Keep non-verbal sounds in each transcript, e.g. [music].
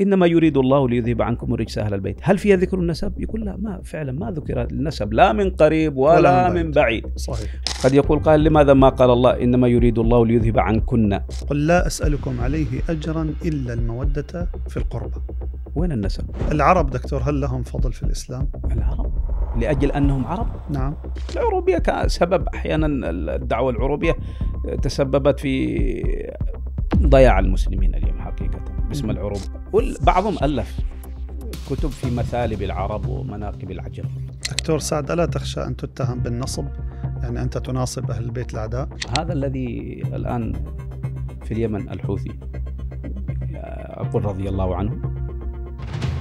انما يريد الله ليذهب عنكم الرجس اهل البيت هل فيها ذكر النسب يقول لا ما فعلا ما ذكر النسب لا من قريب ولا, ولا من, من بعيد صحيح قد يقول قال لماذا ما قال الله انما يريد الله ليذهب عنكن قل لا اسالكم عليه اجرا الا الموده في القربى وين النسب العرب دكتور هل لهم فضل في الاسلام العرب لاجل انهم عرب نعم العروبيه كسبب احيانا الدعوه العروبيه تسببت في ضياع المسلمين اليوم حقيقه باسم العروبة وبعضهم ألف كتب في مثالب العرب ومناقب العجم دكتور سعد ألا تخشى أن تتهم بالنصب يعني أنت تناصب أهل البيت العداء هذا الذي الآن في اليمن الحوثي آه، أقول رضي الله عنه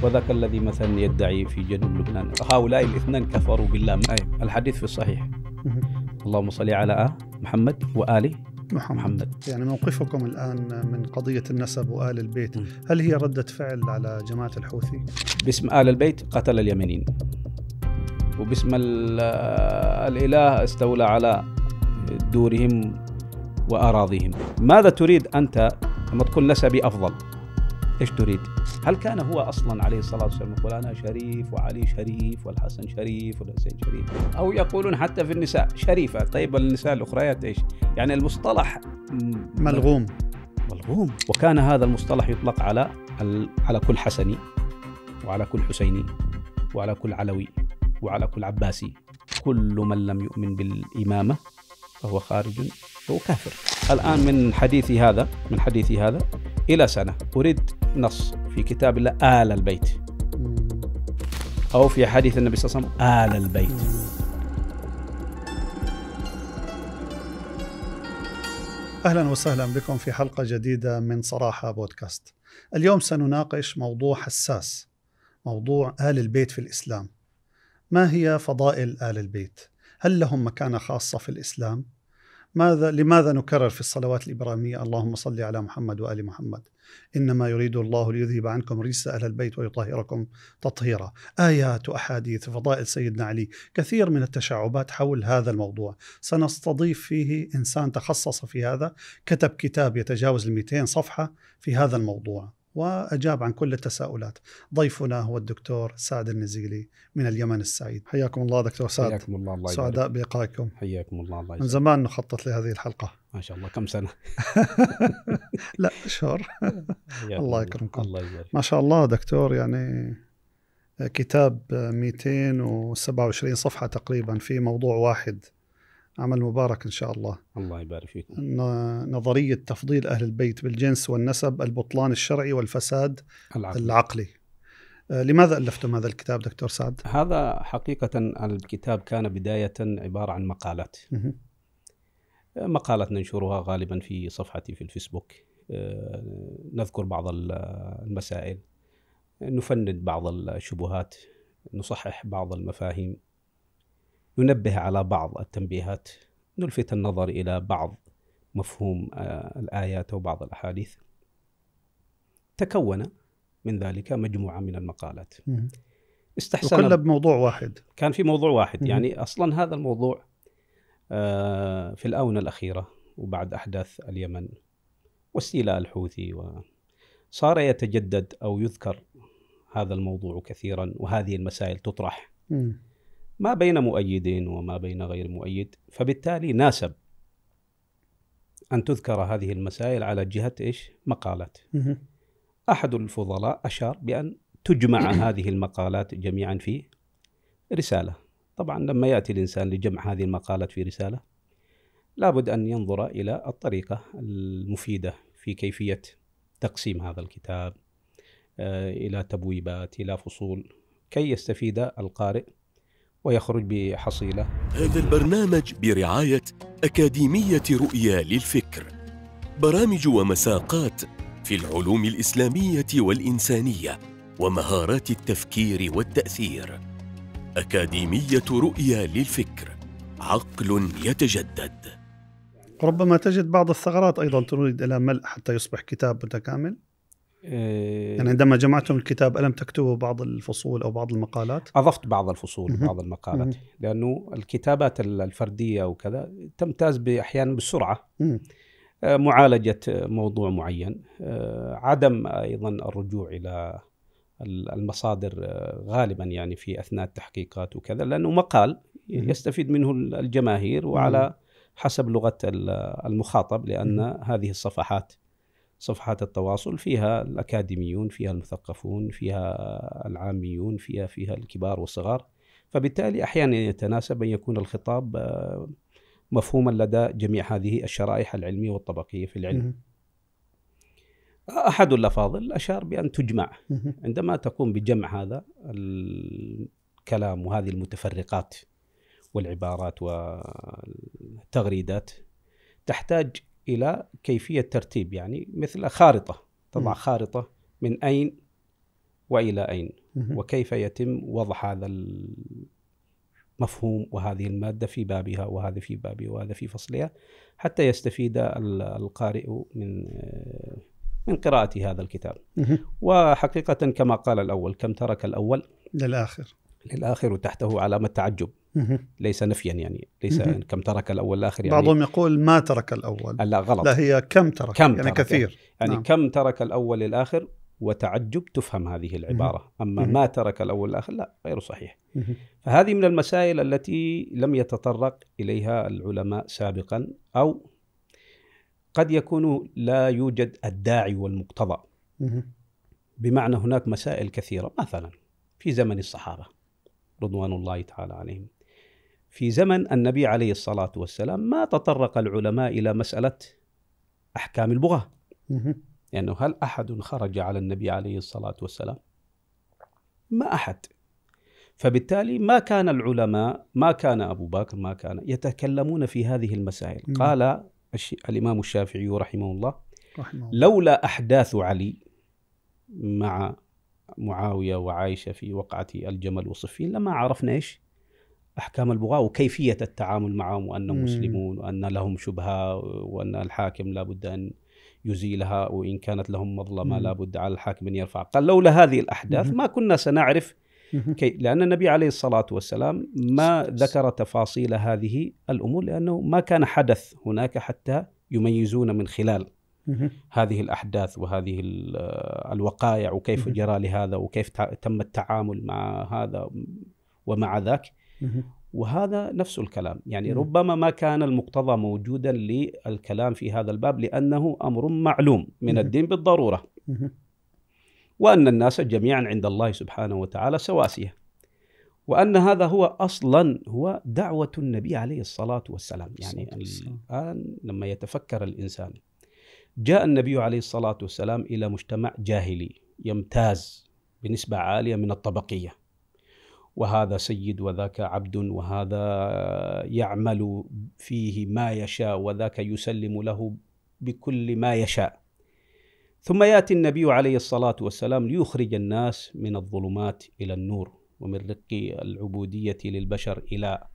وذاك الذي مثلا يدعي في جنوب لبنان هؤلاء الاثنين كفروا بالله الحديث في الصحيح اللهم صل على آه، محمد وآله محمد. محمد يعني موقفكم الآن من قضية النسب وآل البيت م. هل هي ردة فعل على جماعة الحوثي؟ باسم آل البيت قتل اليمنيين وباسم الإله استولى على دورهم وأراضيهم ماذا تريد أنت لما تكون نسبي أفضل ايش تريد؟ هل كان هو اصلا عليه الصلاه والسلام يقول انا شريف وعلي شريف والحسن شريف والحسين شريف او يقولون حتى في النساء شريفه طيب النساء الاخريات ايش؟ يعني المصطلح ملغوم ملغوم وكان هذا المصطلح يطلق على على كل حسني وعلى كل حسيني وعلى كل علوي وعلى كل عباسي كل من لم يؤمن بالامامه فهو خارج فهو كافر الان من حديثي هذا من حديثي هذا إلى سنة أريد نص في كتاب الله آل البيت أو في حديث النبي صلى الله عليه وسلم آل البيت أهلا وسهلا بكم في حلقة جديدة من صراحة بودكاست اليوم سنناقش موضوع حساس موضوع آل البيت في الإسلام ما هي فضائل آل البيت؟ هل لهم مكانة خاصة في الإسلام؟ ماذا لماذا نكرر في الصلوات الإبراهيمية اللهم صل على محمد وآل محمد إنما يريد الله ليذهب عنكم رجس أهل البيت ويطهركم تطهيرا آيات وأحاديث فضائل سيدنا علي كثير من التشعبات حول هذا الموضوع سنستضيف فيه إنسان تخصص في هذا كتب كتاب يتجاوز ال 200 صفحة في هذا الموضوع وأجاب عن كل التساؤلات ضيفنا هو الدكتور سعد النزيلي من اليمن السعيد حياكم الله دكتور سعد حياكم الله الله سعداء بلقائكم حياكم الله الله يبارك. من زمان نخطط لهذه الحلقة ما شاء الله كم سنة [laughs] لا أشهر الله يكرمكم الله يبارك. ما شاء الله دكتور يعني كتاب 227 صفحة تقريبا في موضوع واحد عمل مبارك إن شاء الله الله يبارك فيك نظرية تفضيل أهل البيت بالجنس والنسب البطلان الشرعي والفساد العقلي, العقلي. آه، لماذا ألفتم هذا الكتاب دكتور سعد؟ هذا حقيقة الكتاب كان بداية عبارة عن مقالات آه، مقالات ننشرها غالبا في صفحتي في الفيسبوك آه، نذكر بعض المسائل نفند بعض الشبهات نصحح بعض المفاهيم ننبه على بعض التنبيهات نلفت النظر إلى بعض مفهوم آه، الآيات او بعض الأحاديث تكون من ذلك مجموعة من المقالات استحسن وكل بموضوع واحد كان في موضوع واحد يعني أصلا هذا الموضوع آه، في الآونة الأخيرة وبعد أحداث اليمن واستيلاء الحوثي صار يتجدد أو يذكر هذا الموضوع كثيرا وهذه المسائل تطرح م. ما بين مؤيد وما بين غير مؤيد فبالتالي ناسب أن تذكر هذه المسائل على جهة إيش مقالات أحد الفضلاء أشار بأن تجمع [coughs] هذه المقالات جميعا في رسالة طبعا لما يأتي الإنسان لجمع هذه المقالات في رسالة لابد أن ينظر إلى الطريقة المفيدة في كيفية تقسيم هذا الكتاب آه، إلى تبويبات إلى فصول كي يستفيد القارئ ويخرج بحصيلة هذا البرنامج برعاية أكاديمية رؤيا للفكر برامج ومساقات في العلوم الإسلامية والإنسانية ومهارات التفكير والتأثير أكاديمية رؤيا للفكر عقل يتجدد ربما تجد بعض الثغرات أيضا تريد إلى ملء حتى يصبح كتاب متكامل إيه. يعني عندما جمعتم الكتاب ألم تكتبوا بعض الفصول أو بعض المقالات؟ أضفت بعض الفصول وبعض المقالات لأنه الكتابات الفردية وكذا تمتاز أحيانا بالسرعة آه، معالجة موضوع معين آه، عدم أيضا الرجوع إلى المصادر آه، غالبا يعني في أثناء التحقيقات وكذا لأنه مقال يستفيد منه الجماهير وعلى حسب لغة المخاطب لأن هذه الصفحات صفحات التواصل فيها الأكاديميون فيها المثقفون فيها العاميون فيها فيها الكبار والصغار فبالتالي أحيانا يتناسب أن يكون الخطاب آه، مفهوما لدى جميع هذه الشرائح العلمية والطبقية في العلم أحد الأفاضل أشار بأن تجمع عندما تقوم بجمع هذا الكلام وهذه المتفرقات والعبارات والتغريدات تحتاج الى كيفيه ترتيب يعني مثل خارطه تضع خارطه من اين والى اين وكيف يتم وضع هذا المفهوم وهذه الماده في بابها وهذا في بابه وهذا في فصلها حتى يستفيد القارئ من من قراءه هذا الكتاب وحقيقه كما قال الاول كم ترك الاول للاخر للآخر وتحته علامة تعجب ليس نفيا يعني ليس يعني كم ترك الأول الآخر يعني بعضهم يقول ما ترك الأول لا غلط لا هي كم ترك كم يعني ترك يعني؟ كثير يعني, نعم. يعني كم ترك الأول الآخر وتعجب تفهم هذه العبارة أما ما ترك الأول الآخر لا غير صحيح فهذه من المسائل التي لم يتطرق إليها العلماء سابقا أو قد يكون لا يوجد الداعي والمقتضى بمعنى هناك مسائل كثيرة مثلا في زمن الصحابة رضوان الله تعالى عليهم في زمن النبي عليه الصلاة والسلام ما تطرق العلماء إلى مسألة أحكام البغاة لأنه يعني هل أحد خرج على النبي عليه الصلاة والسلام ما أحد فبالتالي ما كان العلماء ما كان أبو بكر ما كان يتكلمون في هذه المسائل قال الإمام الشافعي رحمه الله رحمه الله. لولا أحداث علي مع معاوية وعائشة في وقعة الجمل وصفين لما عرفنا إيش أحكام البغاة وكيفية التعامل معهم وأنهم مسلمون وأن لهم شبهة وأن الحاكم لابد أن يزيلها وإن كانت لهم مظلمة لابد على الحاكم أن يرفع قال لولا هذه الأحداث ما كنا سنعرف كي لأن النبي عليه الصلاة والسلام ما ذكر تفاصيل هذه الأمور لأنه ما كان حدث هناك حتى يميزون من خلال هذه الاحداث وهذه الوقائع وكيف جرى لهذا وكيف تم التعامل مع هذا ومع ذاك وهذا نفس الكلام يعني ربما ما كان المقتضى موجودا للكلام في هذا الباب لانه امر معلوم من الدين بالضروره وان الناس جميعا عند الله سبحانه وتعالى سواسيه وان هذا هو اصلا هو دعوه النبي عليه الصلاه والسلام يعني الان لما يتفكر الانسان جاء النبي عليه الصلاة والسلام إلى مجتمع جاهلي يمتاز بنسبة عالية من الطبقية وهذا سيد وذاك عبد وهذا يعمل فيه ما يشاء وذاك يسلم له بكل ما يشاء ثم ياتي النبي عليه الصلاه والسلام ليخرج الناس من الظلمات الى النور ومن رق العبوديه للبشر الى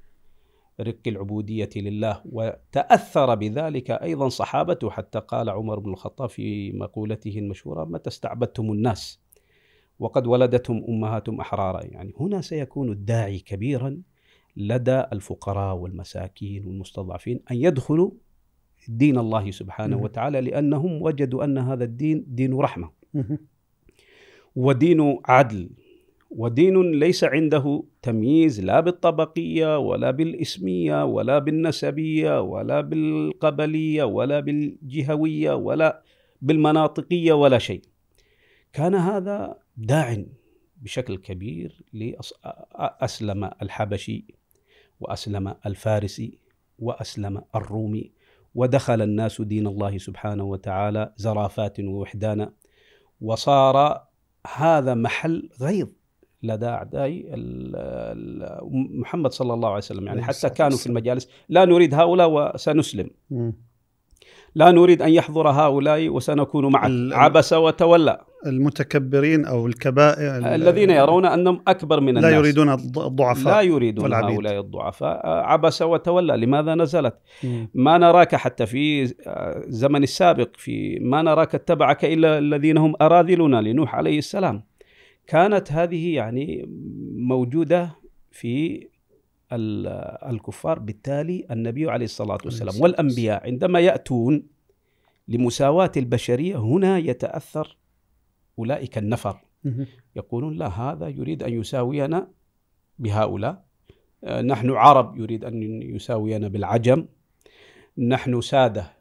رق العبودية لله وتأثر بذلك أيضا صحابته حتى قال عمر بن الخطاب في مقولته المشهورة متى استعبدتم الناس وقد ولدتهم أمهاتهم أحرارا يعني هنا سيكون الداعي كبيرا لدى الفقراء والمساكين والمستضعفين أن يدخلوا دين الله سبحانه وتعالى لأنهم وجدوا أن هذا الدين دين رحمة ودين عدل ودين ليس عنده تمييز لا بالطبقية ولا بالإسمية ولا بالنسبية ولا بالقبلية ولا بالجهوية ولا بالمناطقية ولا شيء كان هذا داع بشكل كبير لأسلم الحبشي وأسلم الفارسي وأسلم الرومي ودخل الناس دين الله سبحانه وتعالى زرافات ووحدانا وصار هذا محل غيظ لدى اعدائي محمد صلى الله عليه وسلم يعني نعم، حتى كانوا في المجالس لا نريد هؤلاء وسنسلم لا نريد ان يحضر هؤلاء وسنكون معك عبس وتولى المتكبرين او الكبائر الذين يرون انهم اكبر من الناس لا يريدون الضعفاء لا يريدون والعبيد. هؤلاء الضعفاء عبس وتولى لماذا نزلت ما نراك حتى في الزمن السابق في ما نراك اتبعك الا الذين هم اراذلنا لنوح عليه السلام كانت هذه يعني موجودة في الكفار بالتالي النبي عليه الصلاة والسلام والأنبياء عندما يأتون لمساواة البشرية هنا يتأثر أولئك النفر يقولون لا هذا يريد أن يساوينا بهؤلاء آه، نحن عرب يريد أن يساوينا بالعجم نحن سادة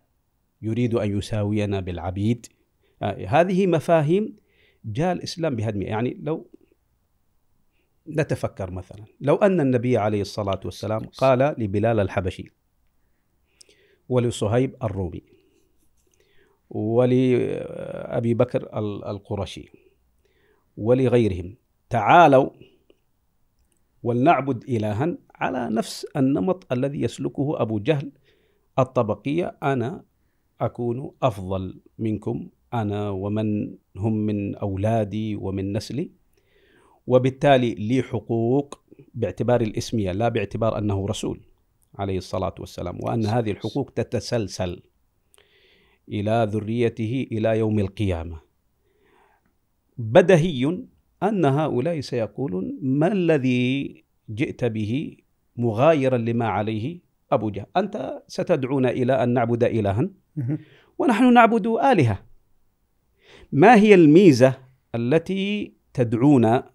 يريد أن يساوينا بالعبيد آه، هذه مفاهيم جاء الإسلام بهدمه يعني لو نتفكر مثلا لو أن النبي عليه الصلاة والسلام قال لبلال الحبشي ولصهيب الرومي ولأبي بكر القرشي ولغيرهم تعالوا ولنعبد إلها على نفس النمط الذي يسلكه أبو جهل الطبقية أنا أكون أفضل منكم انا ومن هم من اولادي ومن نسلي وبالتالي لي حقوق باعتبار الاسميه لا باعتبار انه رسول عليه الصلاه والسلام وان هذه الحقوق تتسلسل الى ذريته الى يوم القيامه بدهي ان هؤلاء سيقولون ما الذي جئت به مغايرا لما عليه ابو جهل انت ستدعونا الى ان نعبد الها ونحن نعبد الهه ما هي الميزه التي تدعونا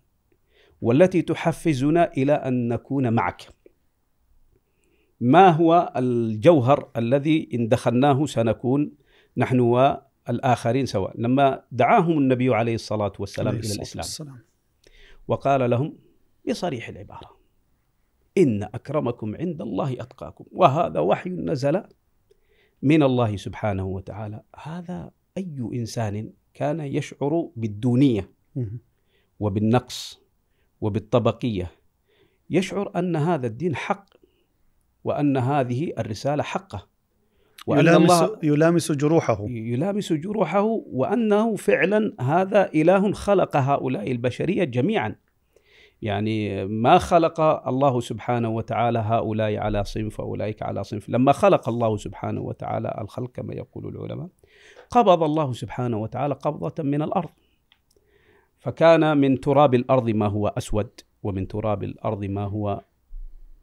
والتي تحفزنا الى ان نكون معك ما هو الجوهر الذي ان دخلناه سنكون نحن والاخرين سواء لما دعاهم النبي عليه الصلاه والسلام عليه الى الاسلام والسلام. وقال لهم بصريح العباره ان اكرمكم عند الله اتقاكم وهذا وحي نزل من الله سبحانه وتعالى هذا اي انسان كان يشعر بالدونية وبالنقص وبالطبقية يشعر أن هذا الدين حق وأن هذه الرسالة حقه وأن يلامس, الله يلامس جروحه يلامس جروحه وأنه فعلا هذا إله خلق هؤلاء البشرية جميعا يعني ما خلق الله سبحانه وتعالى هؤلاء على صنف وأولئك على صنف لما خلق الله سبحانه وتعالى الخلق كما يقول العلماء قبض الله سبحانه وتعالى قبضة من الأرض فكان من تراب الأرض ما هو أسود ومن تراب الأرض ما هو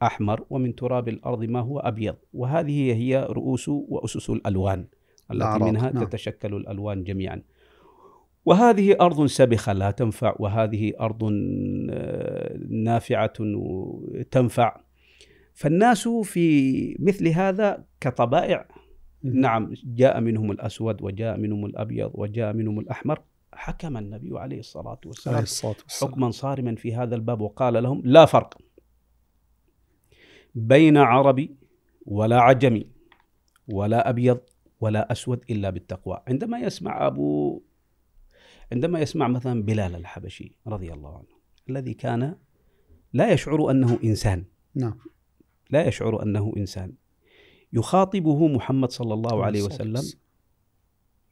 أحمر ومن تراب الأرض ما هو أبيض وهذه هي رؤوس وأسس الألوان التي منها نعم. تتشكل الألوان جميعا وهذه أرض سبخة لا تنفع وهذه أرض آه، نافعة تنفع فالناس في مثل هذا كطبائع نعم جاء منهم الأسود وجاء منهم الأبيض وجاء منهم الأحمر حكم النبي عليه الصلاة والسلام, عليه الصلاة والسلام. حكما صارما في هذا الباب وقال لهم لا فرق بين عربي ولا عجمي ولا أبيض ولا أسود إلا بالتقوى عندما يسمع أبو عندما يسمع مثلا بلال الحبشي رضي الله عنه الذي كان لا يشعر أنه إنسان نعم لا يشعر أنه إنسان يخاطبه محمد صلى الله عليه وسلم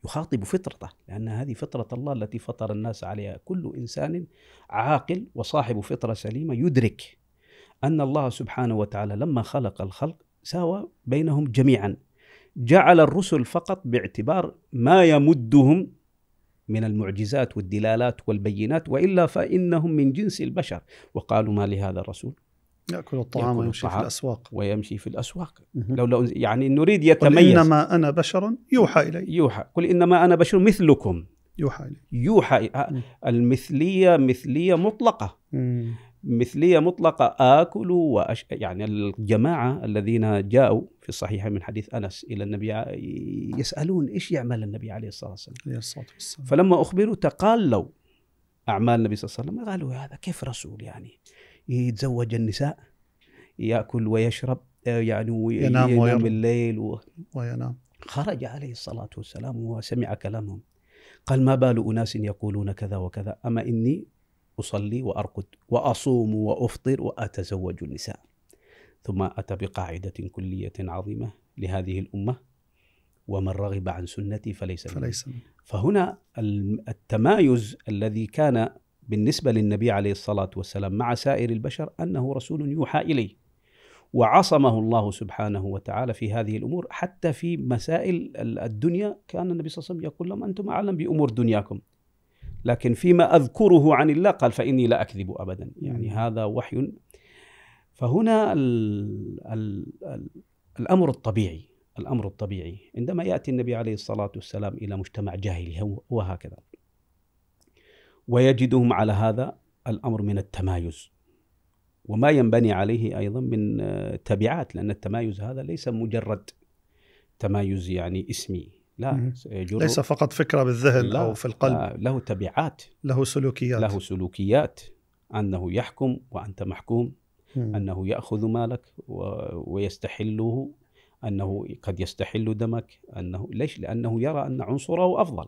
يخاطب فطرته لأن هذه فطرة الله التي فطر الناس عليها كل إنسان عاقل وصاحب فطرة سليمة يدرك أن الله سبحانه وتعالى لما خلق الخلق ساوى بينهم جميعا جعل الرسل فقط باعتبار ما يمدهم من المعجزات والدلالات والبينات والا فانهم من جنس البشر وقالوا ما لهذا الرسول يأكل الطعام ويمشي في الأسواق ويمشي في الأسواق لو لو يعني نريد يتميز قل إنما أنا بشر يوحى إلي يوحى قل إنما أنا بشر مثلكم يوحى إلي يوحى آه، المثلية مثلية مطلقة مم. مثلية مطلقة آكل وأش... يعني الجماعة الذين جاءوا في الصحيح من حديث أنس إلى النبي يسألون إيش يعمل النبي عليه الصلاة والسلام عليه الصلاة والسلام فلما أخبروا تقالوا أعمال النبي صلى الله عليه وسلم قالوا هذا كيف رسول يعني يتزوج النساء ياكل ويشرب آه، يعني ينام, ينام الليل و... وينام خرج عليه الصلاة والسلام وسمع كلامهم قال ما بال أناس يقولون كذا وكذا أما إني أصلي وأرقد وأصوم وأفطر وأتزوج النساء ثم أتى بقاعدة كلية عظيمة لهذه الأمة ومن رغب عن سنتي فليس, فليس فهنا التمايز الذي كان بالنسبة للنبي عليه الصلاة والسلام مع سائر البشر أنه رسول يوحى إليه وعصمه الله سبحانه وتعالى في هذه الأمور حتى في مسائل الدنيا كان النبي صلى الله عليه وسلم يقول لهم أنتم أعلم بأمور دنياكم لكن فيما أذكره عن الله قال فإني لا أكذب أبدا يعني هذا وحي فهنا ال ال ال الأمر الطبيعي الأمر الطبيعي عندما يأتي النبي عليه الصلاة والسلام إلى مجتمع جاهلي وهكذا ويجدهم على هذا الامر من التمايز وما ينبني عليه ايضا من آه، تبعات لان التمايز هذا ليس مجرد تمايز يعني اسمي لا ليس فقط فكره بالذهن لا او في القلب لا له تبعات له سلوكيات له سلوكيات انه يحكم وانت محكوم انه ياخذ مالك ويستحله انه قد يستحل دمك انه ليش؟ لانه يرى ان عنصره افضل.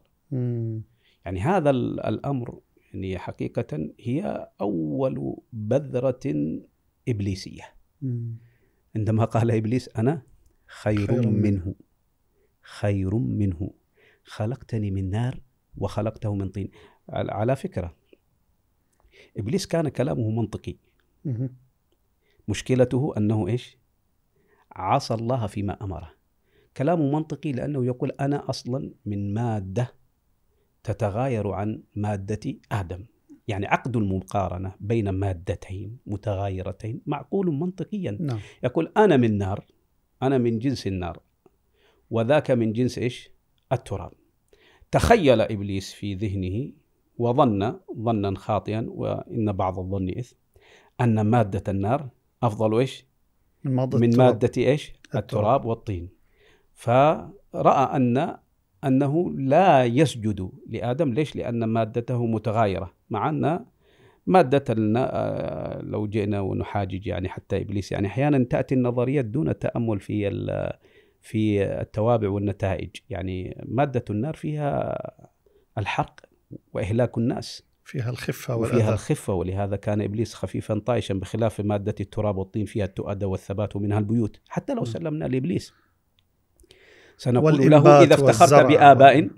يعني هذا الامر يعني حقيقة هي أول بذرة إبليسية عندما قال إبليس أنا خير, خير منه خير منه خلقتني من نار وخلقته من طين على فكرة إبليس كان كلامه منطقي مشكلته أنه إيش عصى الله فيما أمره كلامه منطقي لأنه يقول أنا أصلا من مادة تتغاير عن مادة آدم يعني عقد المقارنة بين مادتين متغايرتين معقول منطقيا نعم. يقول أنا من نار أنا من جنس النار وذاك من جنس إيش التراب تخيل إبليس في ذهنه وظن ظنا خاطئا وإن بعض الظن إثم أن مادة النار أفضل إيش من, من مادة إيش التراب, التراب والطين فرأى أن أنه لا يسجد لآدم ليش؟ لأن مادته متغايرة مع أن مادة آه، لو جئنا ونحاجج يعني حتى إبليس يعني أحيانا تأتي النظريات دون تأمل في في التوابع والنتائج يعني مادة النار فيها الحرق وإهلاك الناس فيها الخفة فيها الخفة ولهذا كان إبليس خفيفا طائشا بخلاف مادة التراب والطين فيها التؤدى والثبات ومنها البيوت حتى لو سلمنا لإبليس سنقول له إذا افتخرت بآباء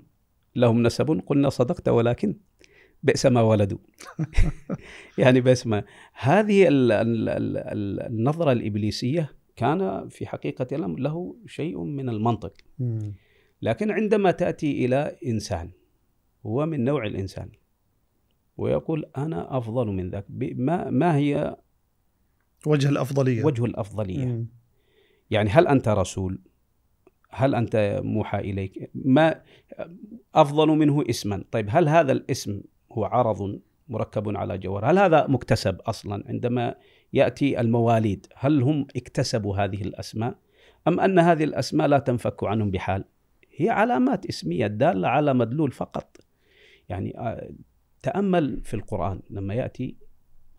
لهم نسب قلنا صدقت ولكن بئس ما ولدوا [laughs] يعني بئس ما هذه النظرة الإبليسية كان في حقيقة الأمر له شيء من المنطق لكن عندما تأتي إلى إنسان هو من نوع الإنسان ويقول أنا أفضل من ذاك ما, ما هي وجه الأفضلية وجه الأفضلية مم. يعني هل أنت رسول هل أنت موحى إليك ما أفضل منه اسما طيب هل هذا الاسم هو عرض مركب على جوهر هل هذا مكتسب أصلا عندما يأتي المواليد هل هم اكتسبوا هذه الأسماء أم أن هذه الأسماء لا تنفك عنهم بحال هي علامات اسمية دالة على مدلول فقط يعني آه، تأمل في القرآن لما يأتي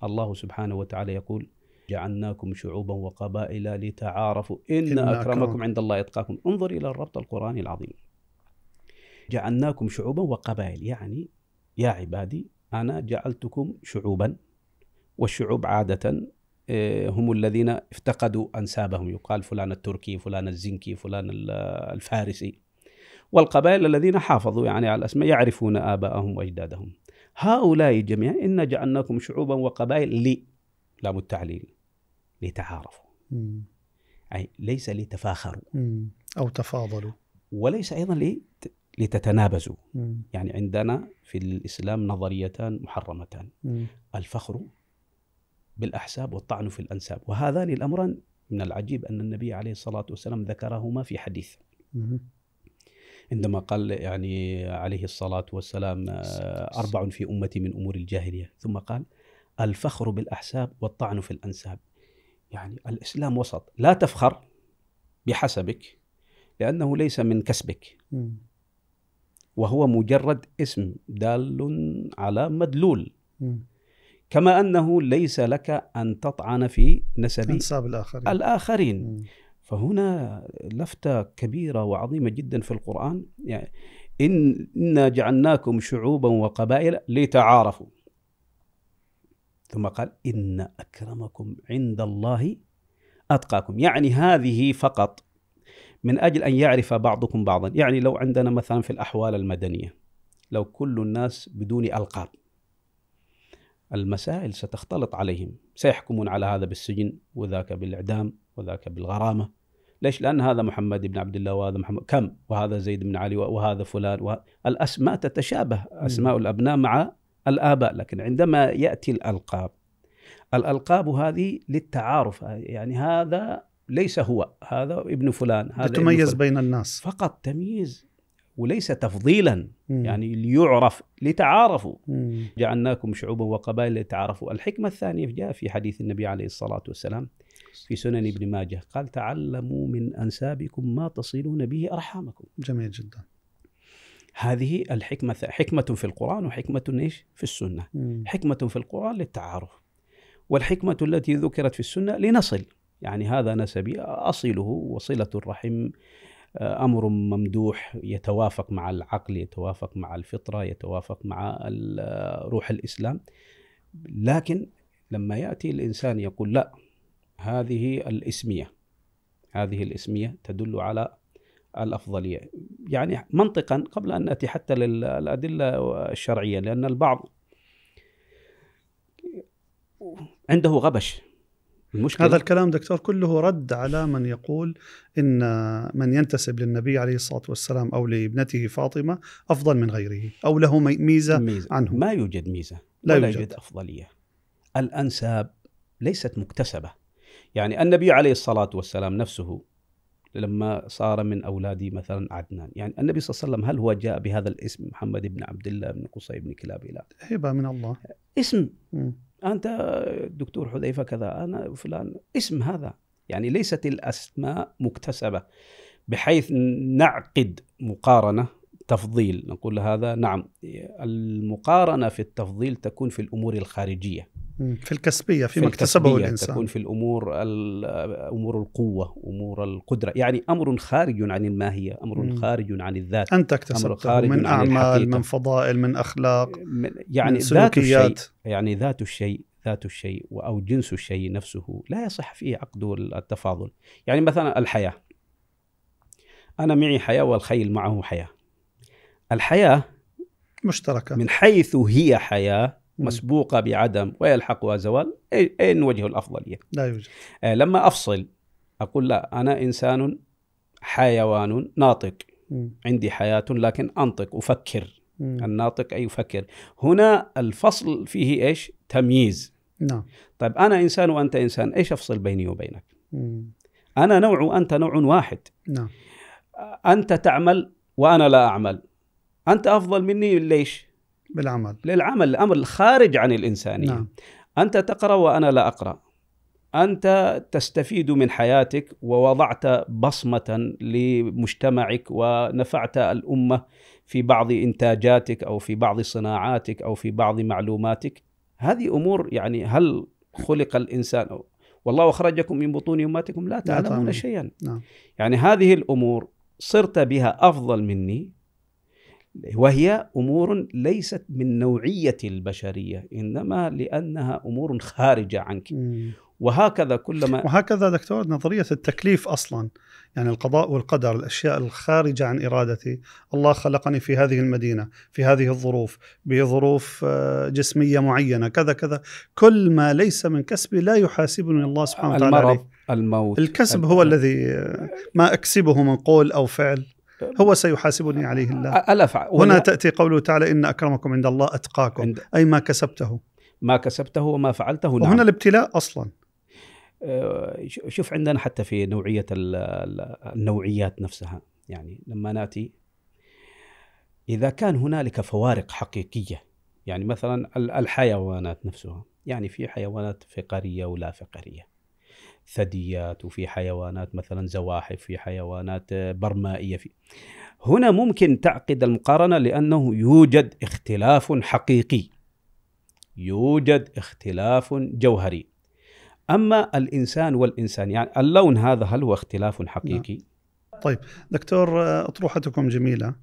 الله سبحانه وتعالى يقول جعلناكم شعوبا وقبائل لتعارفوا إن, أكرمكم عند الله يتقاكم انظر إلى الربط القرآني العظيم جعلناكم شعوبا وقبائل يعني يا عبادي أنا جعلتكم شعوبا والشعوب عادة آه، هم الذين افتقدوا أنسابهم يقال فلان التركي فلان الزنكي فلان الفارسي والقبائل الذين حافظوا يعني على الأسماء يعرفون آباءهم وأجدادهم هؤلاء جميعا إن جعلناكم شعوبا وقبائل لي لام التعليل ليتعارفوا يعني أي ليس لتفاخروا أو تفاضلوا وليس أيضا لتتنابزوا مم. يعني عندنا في الإسلام نظريتان محرمتان مم. الفخر بالأحساب والطعن في الأنساب وهذان الأمران من العجيب أن النبي عليه الصلاة والسلام ذكرهما في حديث مم. عندما قال يعني عليه الصلاة والسلام آه، أربع في أمتي من أمور الجاهلية ثم قال الفخر بالأحساب والطعن في الأنساب يعني الاسلام وسط لا تفخر بحسبك لانه ليس من كسبك وهو مجرد اسم دال على مدلول كما انه ليس لك ان تطعن في نسب انساب الاخرين الاخرين فهنا لفته كبيره وعظيمه جدا في القران يعني إن إنا جعلناكم شعوبا وقبائل لتعارفوا ثم قال إن أكرمكم عند الله أتقاكم يعني هذه فقط من أجل أن يعرف بعضكم بعضا يعني لو عندنا مثلا في الأحوال المدنية لو كل الناس بدون ألقاب المسائل ستختلط عليهم سيحكمون على هذا بالسجن وذاك بالإعدام وذاك بالغرامة ليش؟ لأن هذا محمد بن عبد الله وهذا محمد كم وهذا زيد بن علي وهذا فلان الأسماء تتشابه أسماء الأبناء مع الآباء لكن عندما يأتي الألقاب الألقاب هذه للتعارف يعني هذا ليس هو هذا ابن فلان هذا تميز بين الناس فقط تمييز وليس تفضيلا مم. يعني ليعرف لتعارفوا مم. جعلناكم شعوبا وقبائل لتعارفوا الحكمة الثانية جاء في حديث النبي عليه الصلاة والسلام في سنن ابن ماجه قال تعلموا من أنسابكم ما تصلون به أرحامكم جميل جدا هذه الحكمة حكمة في القرآن وحكمة إيش في السنة مم. حكمة في القرآن للتعارف والحكمة التي ذكرت في السنة لنصل يعني هذا نسبي أصله وصلة الرحم آه، أمر ممدوح يتوافق مع العقل يتوافق مع الفطرة يتوافق مع آه، روح الإسلام لكن لما يأتي الإنسان يقول لا هذه الإسمية هذه الإسمية تدل على الافضليه يعني منطقا قبل ان ناتي حتى للادله الشرعيه لان البعض عنده غبش المشكلة. هذا الكلام دكتور كله رد على من يقول ان من ينتسب للنبي عليه الصلاه والسلام او لابنته فاطمه افضل من غيره او له ميزه, ميزة. عنه ما يوجد ميزه لا ولا يوجد. يوجد افضليه الانساب ليست مكتسبه يعني النبي عليه الصلاه والسلام نفسه لما صار من أولادي مثلا عدنان يعني النبي صلى الله عليه وسلم هل هو جاء بهذا الاسم محمد بن عبد الله بن قصي بن كلاب إلى هبة من الله اسم م. أنت دكتور حذيفة كذا أنا فلان اسم هذا يعني ليست الأسماء مكتسبة بحيث نعقد مقارنة تفضيل نقول هذا نعم المقارنة في التفضيل تكون في الأمور الخارجية في الكسبيه فيما اكتسبه الانسان تكون في الامور امور القوه امور القدره يعني امر خارج عن الماهيه امر مم. خارج عن الذات انت اكتسبته من اعمال من فضائل من اخلاق من يعني من ذات الشيء يعني ذات الشيء ذات الشيء او جنس الشيء نفسه لا يصح فيه عقد التفاضل يعني مثلا الحياه انا معي حياه والخيل معه حياه الحياه مشتركه من حيث هي حياه مسبوقة بعدم ويلحقها زوال أين وجه الأفضلية لا يوجد آه، لما أفصل أقول لا أنا إنسان حيوان ناطق عندي حياة لكن أنطق أفكر الناطق أي يفكر هنا الفصل فيه إيش تمييز نعم طيب أنا إنسان وأنت إنسان إيش أفصل بيني وبينك م. أنا نوع وأنت نوع واحد نعم أنت تعمل وأنا لا أعمل أنت أفضل مني ليش بالعمل للعمل الأمر الخارج عن الإنسانية نعم. أنت تقرأ وأنا لا أقرأ أنت تستفيد من حياتك ووضعت بصمة لمجتمعك ونفعت الأمة في بعض إنتاجاتك أو في بعض صناعاتك أو في بعض معلوماتك هذه أمور يعني هل خلق الإنسان والله أخرجكم من بطون أمهاتكم لا تعلمون شيئا نعم. يعني هذه الأمور صرت بها أفضل مني وهي امور ليست من نوعيه البشريه انما لانها امور خارجه عنك م. وهكذا كلما وهكذا دكتور نظريه التكليف اصلا يعني القضاء والقدر الاشياء الخارجه عن ارادتي الله خلقني في هذه المدينه في هذه الظروف بظروف آه، جسميه معينه كذا كذا كل ما ليس من كسبي لا يحاسبني الله سبحانه وتعالى المرض عليه. الموت الكسب هو الذي آه، ما اكسبه من قول او فعل هو سيحاسبني عليه الله الافعل هنا تاتي قوله تعالى ان اكرمكم عند الله اتقاكم عند اي ما كسبته ما كسبته وما فعلته نعم وهنا الابتلاء اصلا أه، شوف عندنا حتى في نوعيه النوعيات نفسها يعني لما ناتي اذا كان هنالك فوارق حقيقيه يعني مثلا الحيوانات نفسها يعني في حيوانات فقريه ولا فقريه ثدييات وفي حيوانات مثلا زواحف في حيوانات آه، برمائيه في هنا ممكن تعقد المقارنه لانه يوجد اختلاف حقيقي يوجد اختلاف جوهري اما الانسان والانسان يعني اللون هذا هل هو اختلاف حقيقي؟ نعم. طيب دكتور آه، اطروحتكم جميله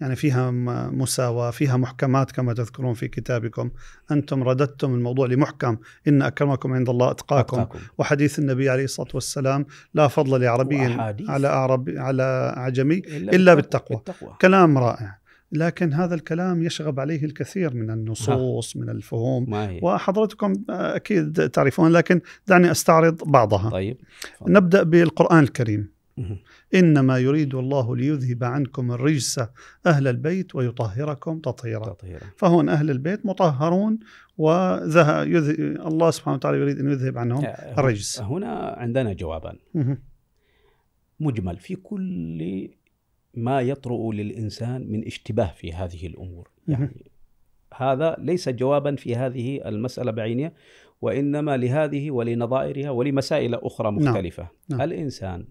يعني فيها مساواة فيها محكمات كما تذكرون في كتابكم أنتم رددتم الموضوع لمحكم إن أكرمكم عند الله أتقاكم, أتقاكم. وحديث النبي عليه الصلاة والسلام لا فضل لعربي على أعربي على عجمي إلا, إلا بالتقوى. بالتقوى كلام رائع لكن هذا الكلام يشغب عليه الكثير من النصوص ها. آه. من الفهوم وحضرتكم أكيد تعرفون لكن دعني أستعرض بعضها طيب. نبدأ بالقرآن الكريم إنما يريد الله ليذهب عنكم الرجس أهل البيت ويطهركم تطهيرا تطهير. فهون أهل البيت مطهرون وذهب الله سبحانه وتعالى يريد أن يذهب عنهم الرجس هنا عندنا جوابان مجمل في كل ما يطرؤ للإنسان من اشتباه في هذه الأمور يعني هذا ليس جوابا في هذه المسألة بعينها وإنما لهذه ولنظائرها ولمسائل أخرى نعم. مختلفة نعم. نعم. الإنسان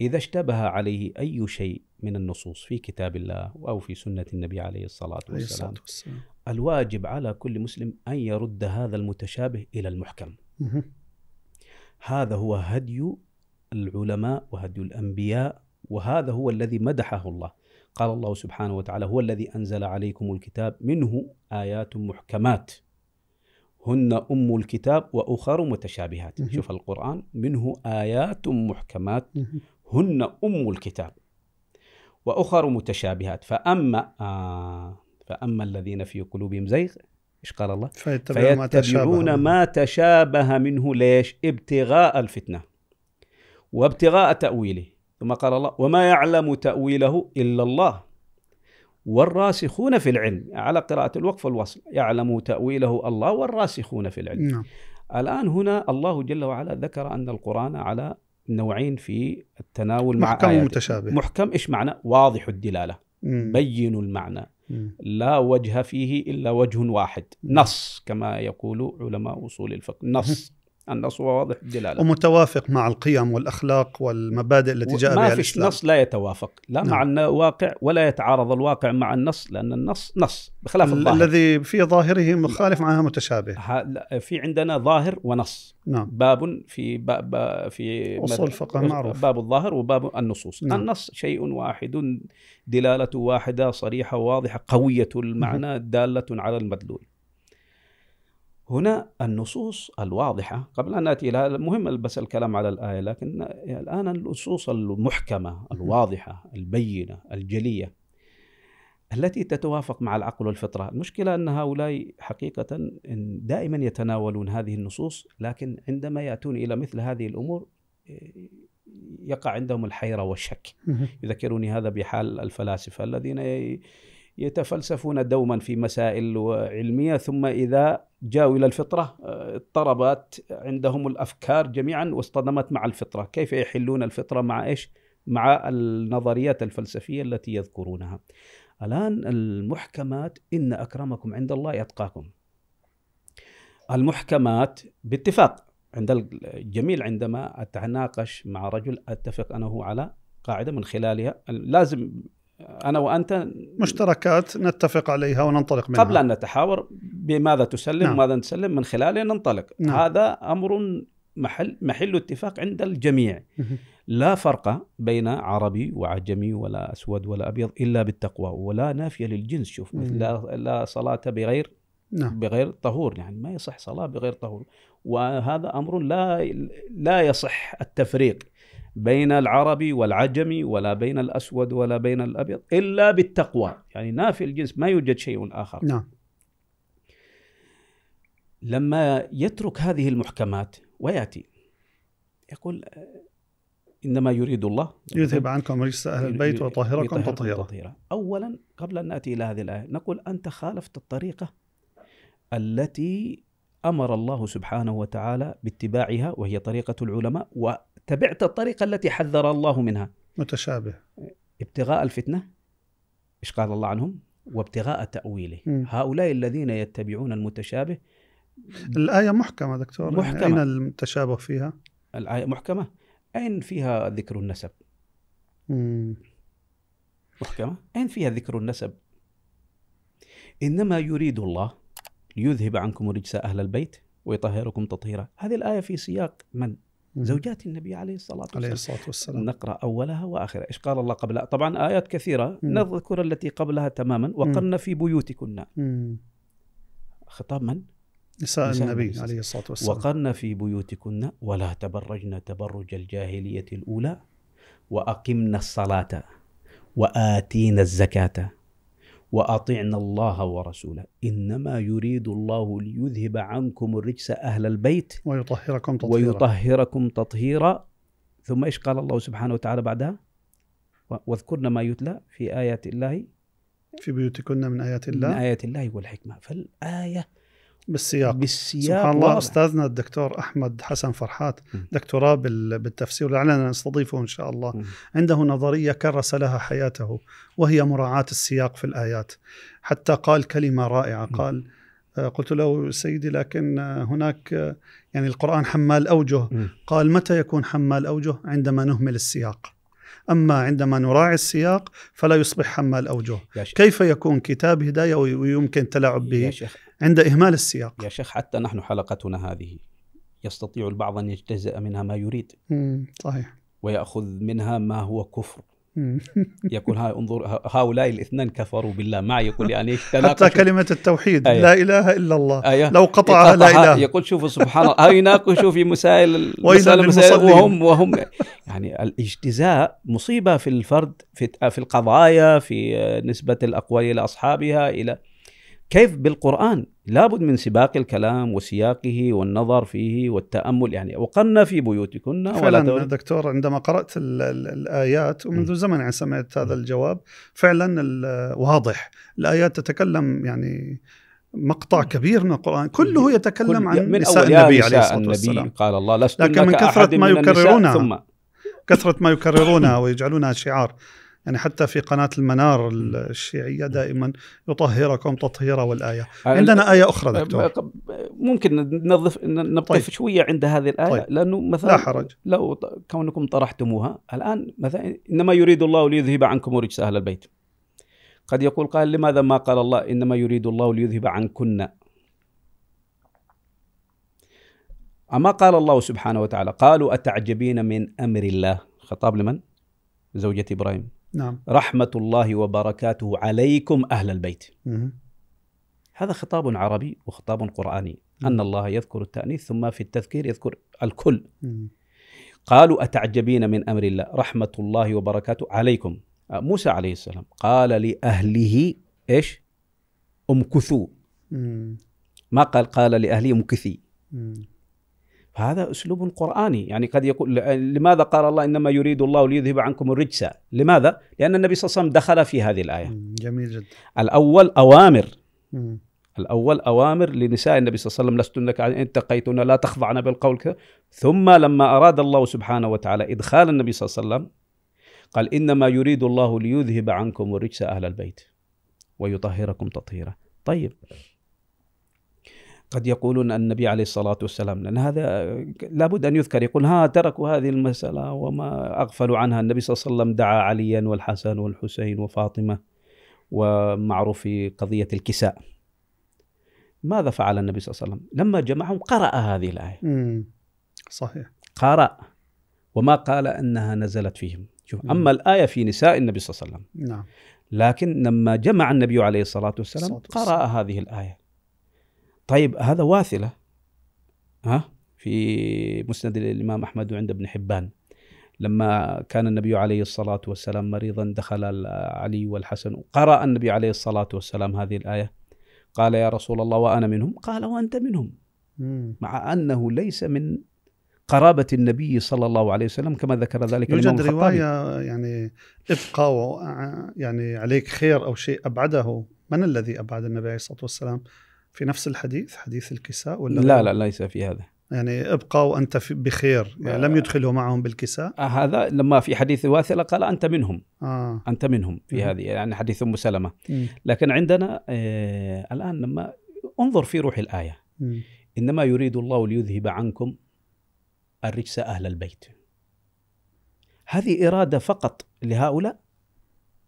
إذا اشتبه عليه أي شيء من النصوص في كتاب الله أو في سنة النبي عليه الصلاة والسلام, عليه والسلام. الواجب على كل مسلم أن يرد هذا المتشابه إلى المحكم هذا هو هدي العلماء وهدي الأنبياء وهذا هو الذي مدحه الله قال الله سبحانه وتعالى هو الذي أنزل عليكم الكتاب منه آيات محكمات هن أم الكتاب وأخر متشابهات شوف القرآن منه آيات محكمات هن أم الكتاب وأخر متشابهات فأما آه فأما الذين في قلوبهم زيغ إيش قال الله فيتبعون, فيتبعون ما تشابه منه ليش ابتغاء الفتنة وابتغاء تأويله ثم قال الله وما يعلم تأويله إلا الله والراسخون في العلم على قراءة الوقف والوصل يعلم تأويله الله والراسخون في العلم نعم. الآن هنا الله جل وعلا ذكر أن القرآن على نوعين في التناول مع محكم ومتشابه محكم ايش معنى؟ واضح الدلاله مم. بين المعنى مم. لا وجه فيه الا وجه واحد نص كما يقول علماء اصول الفقه نص [laughs] النص هو واضح الدلاله ومتوافق مع القيم والاخلاق والمبادئ التي جاء بها الاسلام ما فيش نص لا يتوافق لا نعم. مع الواقع ولا يتعارض الواقع مع النص لان النص نص بخلاف الظاهر الذي في ظاهره مخالف معها متشابه في عندنا ظاهر ونص نعم باب في باب في اصول فقه معروف باب الظاهر وباب النصوص نعم. النص شيء واحد دلالته واحده صريحه واضحه قويه المعنى داله على المدلول هنا النصوص الواضحة قبل أن نأتي إلى المهم بس الكلام على الآية لكن الآن النصوص المحكمة الواضحة البينة الجلية التي تتوافق مع العقل والفطرة المشكلة أن هؤلاء حقيقة دائما يتناولون هذه النصوص لكن عندما يأتون إلى مثل هذه الأمور يقع عندهم الحيرة والشك يذكرني هذا بحال الفلاسفة الذين يتفلسفون دوما في مسائل علميه ثم اذا جاءوا الى الفطره آه، اضطربت عندهم الافكار جميعا واصطدمت مع الفطره، كيف يحلون الفطره مع ايش؟ مع النظريات الفلسفيه التي يذكرونها. الان المحكمات ان اكرمكم عند الله يتقاكم. المحكمات باتفاق عند الجميل عندما اتناقش مع رجل اتفق انا على قاعده من خلالها لازم انا وانت مشتركات نتفق عليها وننطلق منها قبل ان نتحاور بماذا تسلم نعم. وماذا نسلم من خلاله ننطلق نعم. هذا امر محل محل اتفاق عند الجميع لا فرق بين عربي وعجمي ولا اسود ولا ابيض الا بالتقوى ولا نافيه للجنس شوف لا لا صلاه بغير نعم. بغير طهور يعني ما يصح صلاه بغير طهور وهذا امر لا لا يصح التفريق بين العربي والعجمي ولا بين الأسود ولا بين الأبيض إلا بالتقوى يعني نافي الجنس ما يوجد شيء آخر نعم لما يترك هذه المحكمات ويأتي يقول إنما يريد الله يذهب عنكم رجس أهل البيت وطهركم تطهيرا أولا قبل أن نأتي إلى هذه الآية نقول أنت خالفت الطريقة التي امر الله سبحانه وتعالى باتباعها وهي طريقه العلماء تبعت الطريقة التي حذر الله منها متشابه ابتغاء الفتنة إيش قال الله عنهم وابتغاء تأويله م. هؤلاء الذين يتبعون المتشابه الآية محكمة دكتور يعني محكمة. يعني أين التشابه فيها؟ الآية محكمة أين فيها ذكر النسب؟ م. محكمة أين فيها ذكر النسب؟ إنما يريد الله ليذهب عنكم رجس أهل البيت ويطهركم تطهيرا هذه الآية في سياق من؟ زوجات النبي عليه الصلاة والسلام عليه الصلاة والسلام نقرأ أولها وآخرها إيش قال الله قبلها طبعا آيات كثيرة مم. نذكر التي قبلها تماما وقرن في بيوتكن خطاب من؟ نساء النبي عليه الصلاة والسلام وقرن في بيوتكن ولا تبرجن تبرج الجاهلية الأولى وأقمنا الصلاة وآتينا الزكاة وأطعنا الله ورسوله انما يريد الله ليذهب عنكم الرجس اهل البيت ويطهركم تطهيرا ويطهركم تطهيرا ثم ايش قال الله سبحانه وتعالى بعدها واذكرن ما يتلى في ايات الله في بيوتكن من ايات الله من ايات الله والحكمه فالايه بالسياق بالسياق سبحان الله استاذنا الدكتور احمد حسن فرحات دكتوراه بالتفسير لعلنا نستضيفه ان شاء الله عنده نظريه كرس لها حياته وهي مراعاه السياق في الايات حتى قال كلمه رائعه قال آه، قلت له سيدي لكن آه، هناك آه، يعني القرآن حمال أوجه قال متى يكون حمال أوجه عندما نهمل السياق أما عندما نراعي السياق فلا يصبح حمال أوجه كيف يكون كتاب هداية ويمكن تلاعب به عند إهمال السياق يا شيخ حتى نحن حلقتنا هذه يستطيع البعض أن يجتزأ منها ما يريد صحيح ويأخذ منها ما هو كفر [laughs] يقول هاي انظر هؤلاء الاثنان كفروا بالله معي يقول يعني حتى كلمة التوحيد آية. لا إله إلا الله آية. لو قطعها لا إله يقول شوفوا سبحان الله هاي يناقشوا في مسائل [laughs] المسائل مسائل وهم وهم يعني الاجتزاء مصيبة في الفرد في في القضايا في نسبة الأقوال إلى أصحابها إلى كيف بالقرآن لابد من سباق الكلام وسياقه والنظر فيه والتأمل يعني وقرنا في بيوتكن فعلا ولا دكتور عندما قرأت الـ الـ الآيات ومنذ زمن يعني سمعت هذا الجواب فعلا واضح الآيات تتكلم يعني مقطع كبير من القرآن كله يتكلم كل عن من نساء النبي عليه الصلاة والسلام قال الله لكن من كثرة ما يكررونها كثرة ما يكررونها ويجعلونها شعار يعني حتى في قناة المنار الشيعية دائما يطهركم تطهيرا والآية آه، عندنا آية أخرى دكتور آه، ممكن ننظف نبقى طيب. شوية عند هذه الآية طيب. لأنه مثلا لا حرج لو كونكم طرحتموها الآن مثلا إنما يريد الله ليذهب عنكم رجس أهل البيت قد يقول قال لماذا ما قال الله إنما يريد الله ليذهب عنكن أما قال الله سبحانه وتعالى قالوا أتعجبين من أمر الله خطاب لمن؟ زوجة إبراهيم نعم. رحمة الله وبركاته عليكم أهل البيت مم. هذا خطاب عربي وخطاب قرآني مم. أن الله يذكر التأنيث ثم في التذكير يذكر الكل مم. قالوا أتعجبين من أمر الله رحمة الله وبركاته عليكم آه، موسى عليه السلام قال لأهله إيش امكثوا ما قال قال لأهله امكثي فهذا اسلوب قراني يعني قد يقول لماذا قال الله انما يريد الله ليذهب عنكم الرجس لماذا لان النبي صلى الله عليه وسلم دخل في هذه الايه جميل جدا الاول اوامر الاول اوامر لنساء النبي صلى الله عليه وسلم لستنك اتقيتن لا تخضعن بالقول كذا ثم لما اراد الله سبحانه وتعالى ادخال النبي صلى الله عليه وسلم قال انما يريد الله ليذهب عنكم الرجس اهل البيت ويطهركم تطهيرا طيب قد يقولون النبي عليه الصلاة والسلام لأن هذا لابد أن يذكر يقول ها تركوا هذه المسألة وما أغفلوا عنها النبي صلى الله عليه وسلم دعا عليا والحسن والحسين وفاطمة ومعروف في قضية الكساء ماذا فعل النبي صلى الله عليه وسلم لما جمعهم قرأ هذه الآية صحيح قرأ وما قال أنها نزلت فيهم شوف أما الآية في نساء النبي صلى الله عليه وسلم نعم لكن لما جمع النبي عليه الصلاة والسلام قرأ هذه الآية طيب هذا واثله ها في مسند الامام احمد وعند ابن حبان لما كان النبي عليه الصلاه والسلام مريضا دخل علي والحسن قرا النبي عليه الصلاه والسلام هذه الايه قال يا رسول الله وانا منهم قال وانت منهم مع انه ليس من قرابة النبي صلى الله عليه وسلم كما ذكر ذلك يوجد رواية يعني ابقى يعني عليك خير أو شيء أبعده من الذي أبعد النبي عليه الصلاة والسلام في نفس الحديث حديث الكساء ولا لا لا ليس في هذا يعني ابقى وانت بخير يعني آه لم يدخله معهم بالكساء آه هذا لما في حديث واثله قال انت منهم آه انت منهم في هذه يعني حديث ام سلمه لكن عندنا آه الان لما انظر في روح الايه م. انما يريد الله ليذهب عنكم الرجس اهل البيت هذه اراده فقط لهؤلاء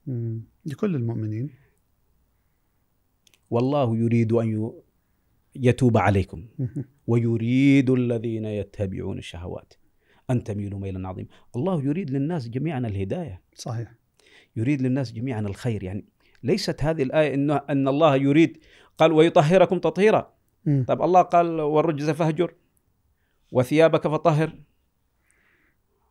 م. لكل المؤمنين والله يريد أن يتوب عليكم [laughs] ويريد الذين يتبعون الشهوات أن تميلوا ميلا عظيما الله يريد للناس جميعا الهداية صحيح يريد للناس جميعا الخير يعني ليست هذه الآية إنه أن الله يريد قال ويطهركم تطهيرا طب الله قال والرجز فاهجر وثيابك فطهر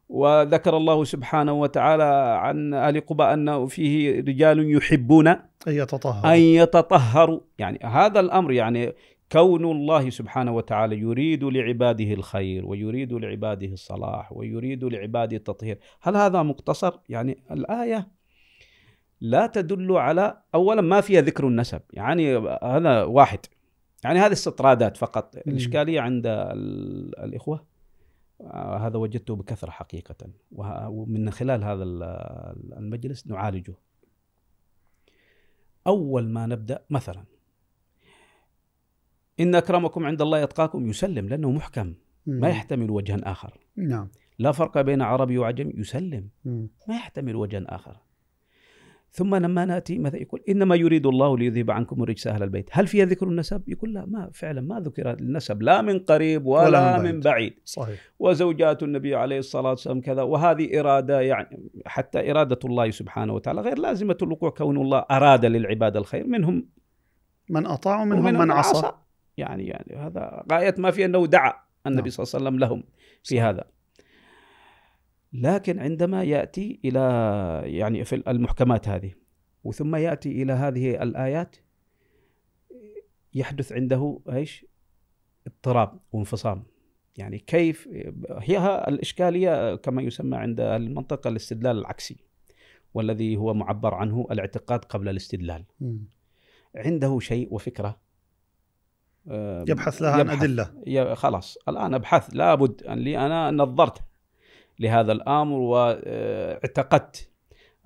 وذكر الله سبحانه وتعالى عن اهل قباء انه فيه رجال يحبون ان يتطهروا ان يتطهروا يعني هذا الامر يعني كون الله سبحانه وتعالى يريد لعباده الخير ويريد لعباده الصلاح ويريد لعباده التطهير هل هذا مقتصر يعني الايه لا تدل على اولا ما فيها ذكر النسب يعني هذا واحد يعني هذه استطرادات فقط الاشكاليه عند الاخوه آه، هذا وجدته بكثرة حقيقة ومن خلال هذا المجلس نعالجه أول ما نبدأ مثلا إن أكرمكم عند الله يتقاكم يسلم لأنه محكم ما يحتمل وجها آخر نعم لا فرق بين عربي وعجمي يسلم ما يحتمل وجها آخر ثم لما ناتي مثلا يقول انما يريد الله ليذهب عنكم الرجس اهل البيت، هل فيها ذكر النسب؟ يقول لا ما فعلا ما ذكر النسب لا من قريب ولا, ولا من, بعيد. من بعيد. صحيح. وزوجات النبي عليه الصلاه والسلام كذا وهذه اراده يعني حتى اراده الله سبحانه وتعالى غير لازمه الوقوع كون الله اراد للعباد الخير منهم من اطاع ومنهم, من, من عصى. عصى. يعني يعني هذا غايه ما في انه دعا النبي نعم. صلى الله عليه وسلم لهم في هذا. لكن عندما ياتي الى يعني في المحكمات هذه وثم ياتي الى هذه الايات يحدث عنده ايش؟ اضطراب وانفصام يعني كيف هي الاشكاليه كما يسمى عند المنطقه الاستدلال العكسي والذي هو معبر عنه الاعتقاد قبل الاستدلال م. عنده شيء وفكره يبحث لها يبحث عن ادله خلاص الان ابحث لابد ان لي انا نظرت لهذا الامر واعتقدت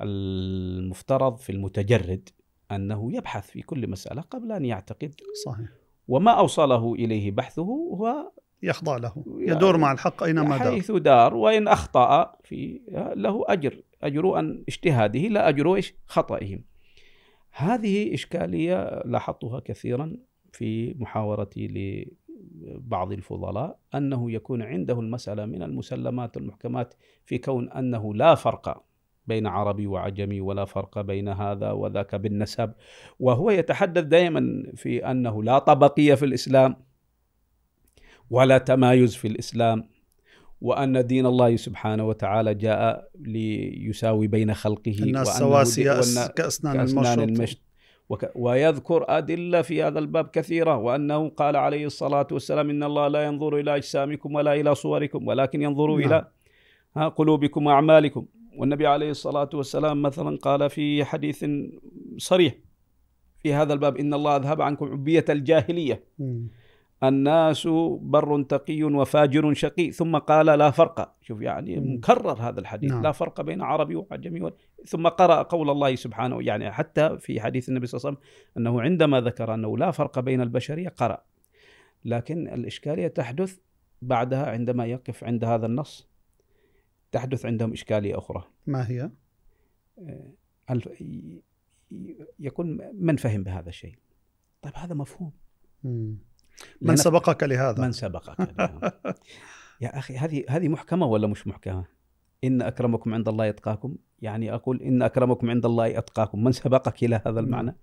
المفترض في المتجرد انه يبحث في كل مساله قبل ان يعتقد صحيح وما اوصله اليه بحثه هو يخضع له يدور مع الحق اينما دار حيث دار وان اخطا في له اجر اجر ان اجتهاده لا اجر ايش خطئه هذه اشكاليه لاحظتها كثيرا في محاورتي بعض الفضلاء أنه يكون عنده المسألة من المسلمات والمحكمات في كون أنه لا فرق بين عربي وعجمي ولا فرق بين هذا وذاك بالنسب وهو يتحدث دائما في أنه لا طبقية في الإسلام ولا تمايز في الإسلام وأن دين الله سبحانه وتعالى جاء ليساوي بين خلقه الناس سواسية كأسنان, كأسنان المشط ويذكر أدلة في هذا الباب كثيرة وأنه قال عليه الصلاة والسلام إن الله لا ينظر إلى أجسامكم ولا إلى صوركم ولكن ينظر نعم. إلى قلوبكم وأعمالكم والنبي عليه الصلاة والسلام مثلا قال في حديث صريح في هذا الباب إن الله أذهب عنكم عبية الجاهلية م. الناس بر تقي وفاجر شقي ثم قال لا فرق شوف يعني مكرر هذا الحديث نعم. لا فرق بين عربي وعجمي ثم قرأ قول الله سبحانه يعني حتى في حديث النبي صلى الله عليه وسلم أنه عندما ذكر أنه لا فرق بين البشرية قرأ لكن الإشكالية تحدث بعدها عندما يقف عند هذا النص تحدث عندهم إشكالية أخرى ما هي؟ آه، يكون من فهم بهذا الشيء طيب هذا مفهوم مم. من سبقك لهذا من سبقك لهذا يا اخي هذه هذه محكمه ولا مش محكمه؟ ان اكرمكم عند الله يتقاكم يعني اقول ان اكرمكم عند الله اتقاكم من سبقك الى هذا نعم. المعنى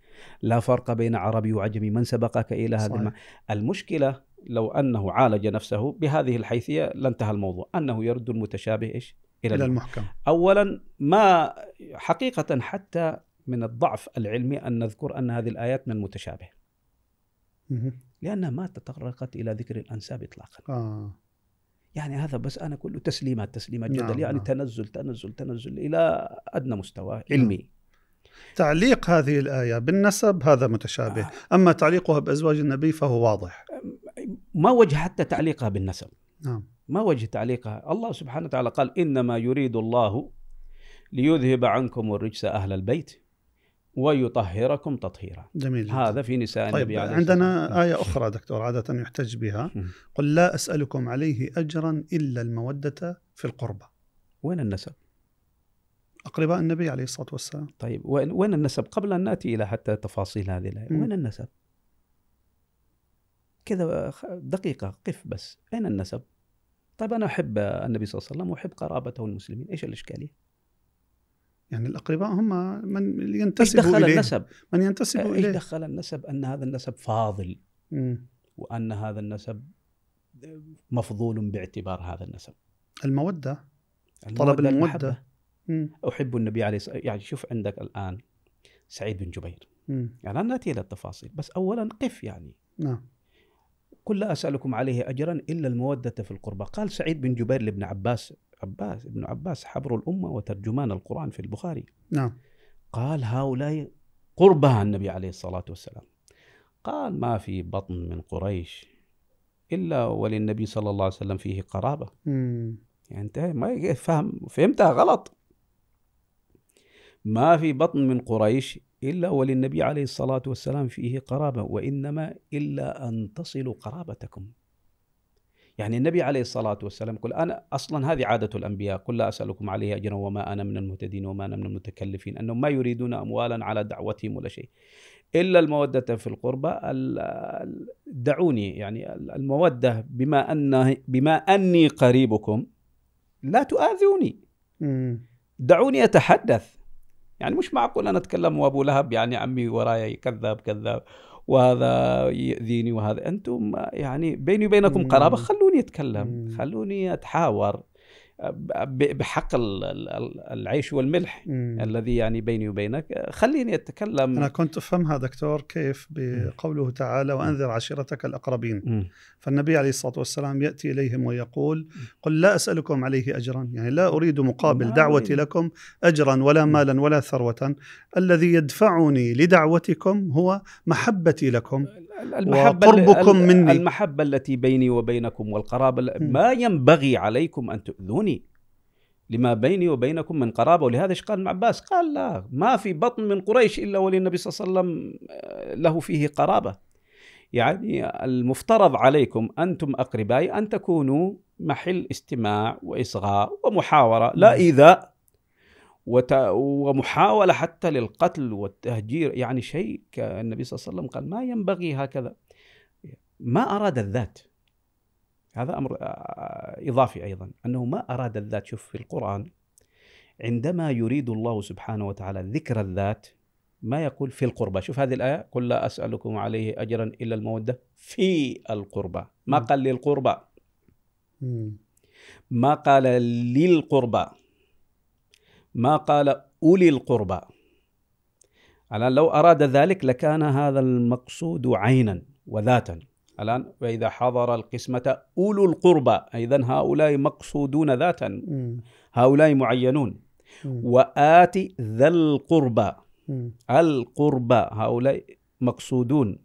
لا فرق بين عربي وعجمي من سبقك الى هذا صحيح. المعنى المشكله لو انه عالج نفسه بهذه الحيثيه لانتهى الموضوع انه يرد المتشابه ايش الى, إلى المحكم اولا ما حقيقه حتى من الضعف العلمي ان نذكر ان هذه الايات من المتشابه لأنها ما تطرقت إلى ذكر الأنساب إطلاقا آه. يعني هذا بس أنا كله تسليمات تسليمات جدل نعم يعني نعم. تنزل تنزل تنزل إلى أدنى مستوى نعم. علمي نعم. تعليق هذه الآية بالنسب هذا متشابه آه. أما تعليقها بأزواج النبي فهو واضح ما وجه حتى تعليقها بالنسب نعم ما وجه تعليقها الله سبحانه وتعالى قال إنما يريد الله ليذهب عنكم الرجس أهل البيت ويطهركم تطهيرا جميل جدا. هذا في نساء طيب النبي عليه عندنا آية أخرى دكتور عادة يحتج بها قل لا أسألكم عليه أجرا إلا المودة في القربة وين النسب؟ أقرباء النبي عليه الصلاة والسلام طيب وين النسب؟ قبل أن نأتي إلى حتى تفاصيل هذه الآية وين النسب؟ كذا دقيقة قف بس أين النسب؟ طيب أنا أحب النبي صلى الله عليه وسلم وأحب قرابته المسلمين إيش الإشكالية؟ يعني الأقرباء هم من ينتسبوا إيه دخل إليه النسب؟ من ينتسبوا إيه إليه؟ دخل النسب أن هذا النسب فاضل مم. وأن هذا النسب مفضول باعتبار هذا النسب المودة, المودة طلب المودة مم. أحب النبي عليه الصلاة يعني شوف عندك الآن سعيد بن جبير مم. يعني لن نأتي إلى التفاصيل بس أولا قف يعني نعم قل لا أسألكم عليه أجرا إلا المودة في القربى قال سعيد بن جبير لابن عباس عباس ابن عباس حبر الأمة وترجمان القرآن في البخاري نعم قال هؤلاء قربها النبي عليه الصلاة والسلام قال ما في بطن من قريش إلا وللنبي صلى الله عليه وسلم فيه قرابة مم. يعني أنت ما فهم فهمتها غلط ما في بطن من قريش إلا وللنبي عليه الصلاة والسلام فيه قرابة وإنما إلا أن تصلوا قرابتكم يعني النبي عليه الصلاة والسلام قل أنا أصلا هذه عادة الأنبياء قل لا أسألكم عليه أجرا وما أنا من المهتدين وما أنا من المتكلفين أنهم ما يريدون أموالا على دعوتهم ولا شيء إلا المودة في القربة دعوني يعني المودة بما أن بما أني قريبكم لا تؤذوني دعوني أتحدث يعني مش معقول أنا أتكلم وأبو لهب يعني عمي وراي كذاب كذاب وهذا يؤذيني وهذا انتم يعني بيني وبينكم قرابه خلوني اتكلم خلوني اتحاور بحق العيش والملح مم. الذي يعني بيني وبينك خليني أتكلم أنا كنت أفهمها دكتور كيف بقوله تعالى وأنذر عشيرتك الأقربين مم. فالنبي عليه الصلاة والسلام يأتي إليهم ويقول قل لا أسألكم عليه أجرا يعني لا أريد مقابل دعوتي لكم أجرا ولا مالا ولا ثروة الذي يدفعني لدعوتكم هو محبتي لكم المحبة وقربكم مني المحبة التي بيني وبينكم والقرابة ما ينبغي عليكم أن تؤذوني لما بيني وبينكم من قرابة ولهذا ايش قال ابن عباس قال لا ما في بطن من قريش إلا وللنبي صلى الله عليه وسلم آه، له فيه قرابة يعني المفترض عليكم أنتم أقربائي أن تكونوا محل استماع وإصغاء ومحاورة لا إيذاء وت... ومحاولة حتى للقتل والتهجير يعني شيء النبي صلى الله عليه وسلم قال ما ينبغي هكذا ما أراد الذات هذا أمر إضافي أيضا أنه ما أراد الذات شوف في القرآن عندما يريد الله سبحانه وتعالى ذكر الذات ما يقول في القربى شوف هذه الآية قل لا أسألكم عليه أجرا إلا المودة في القربى ما قال للقربى ما قال للقربى ما قال أولي القربى الآن لو أراد ذلك لكان هذا المقصود عينا وذاتا الآن وإذا حضر القسمة أولو القربى إذا هؤلاء مقصودون ذاتا هؤلاء معينون وآت ذا القربى القربى هؤلاء مقصودون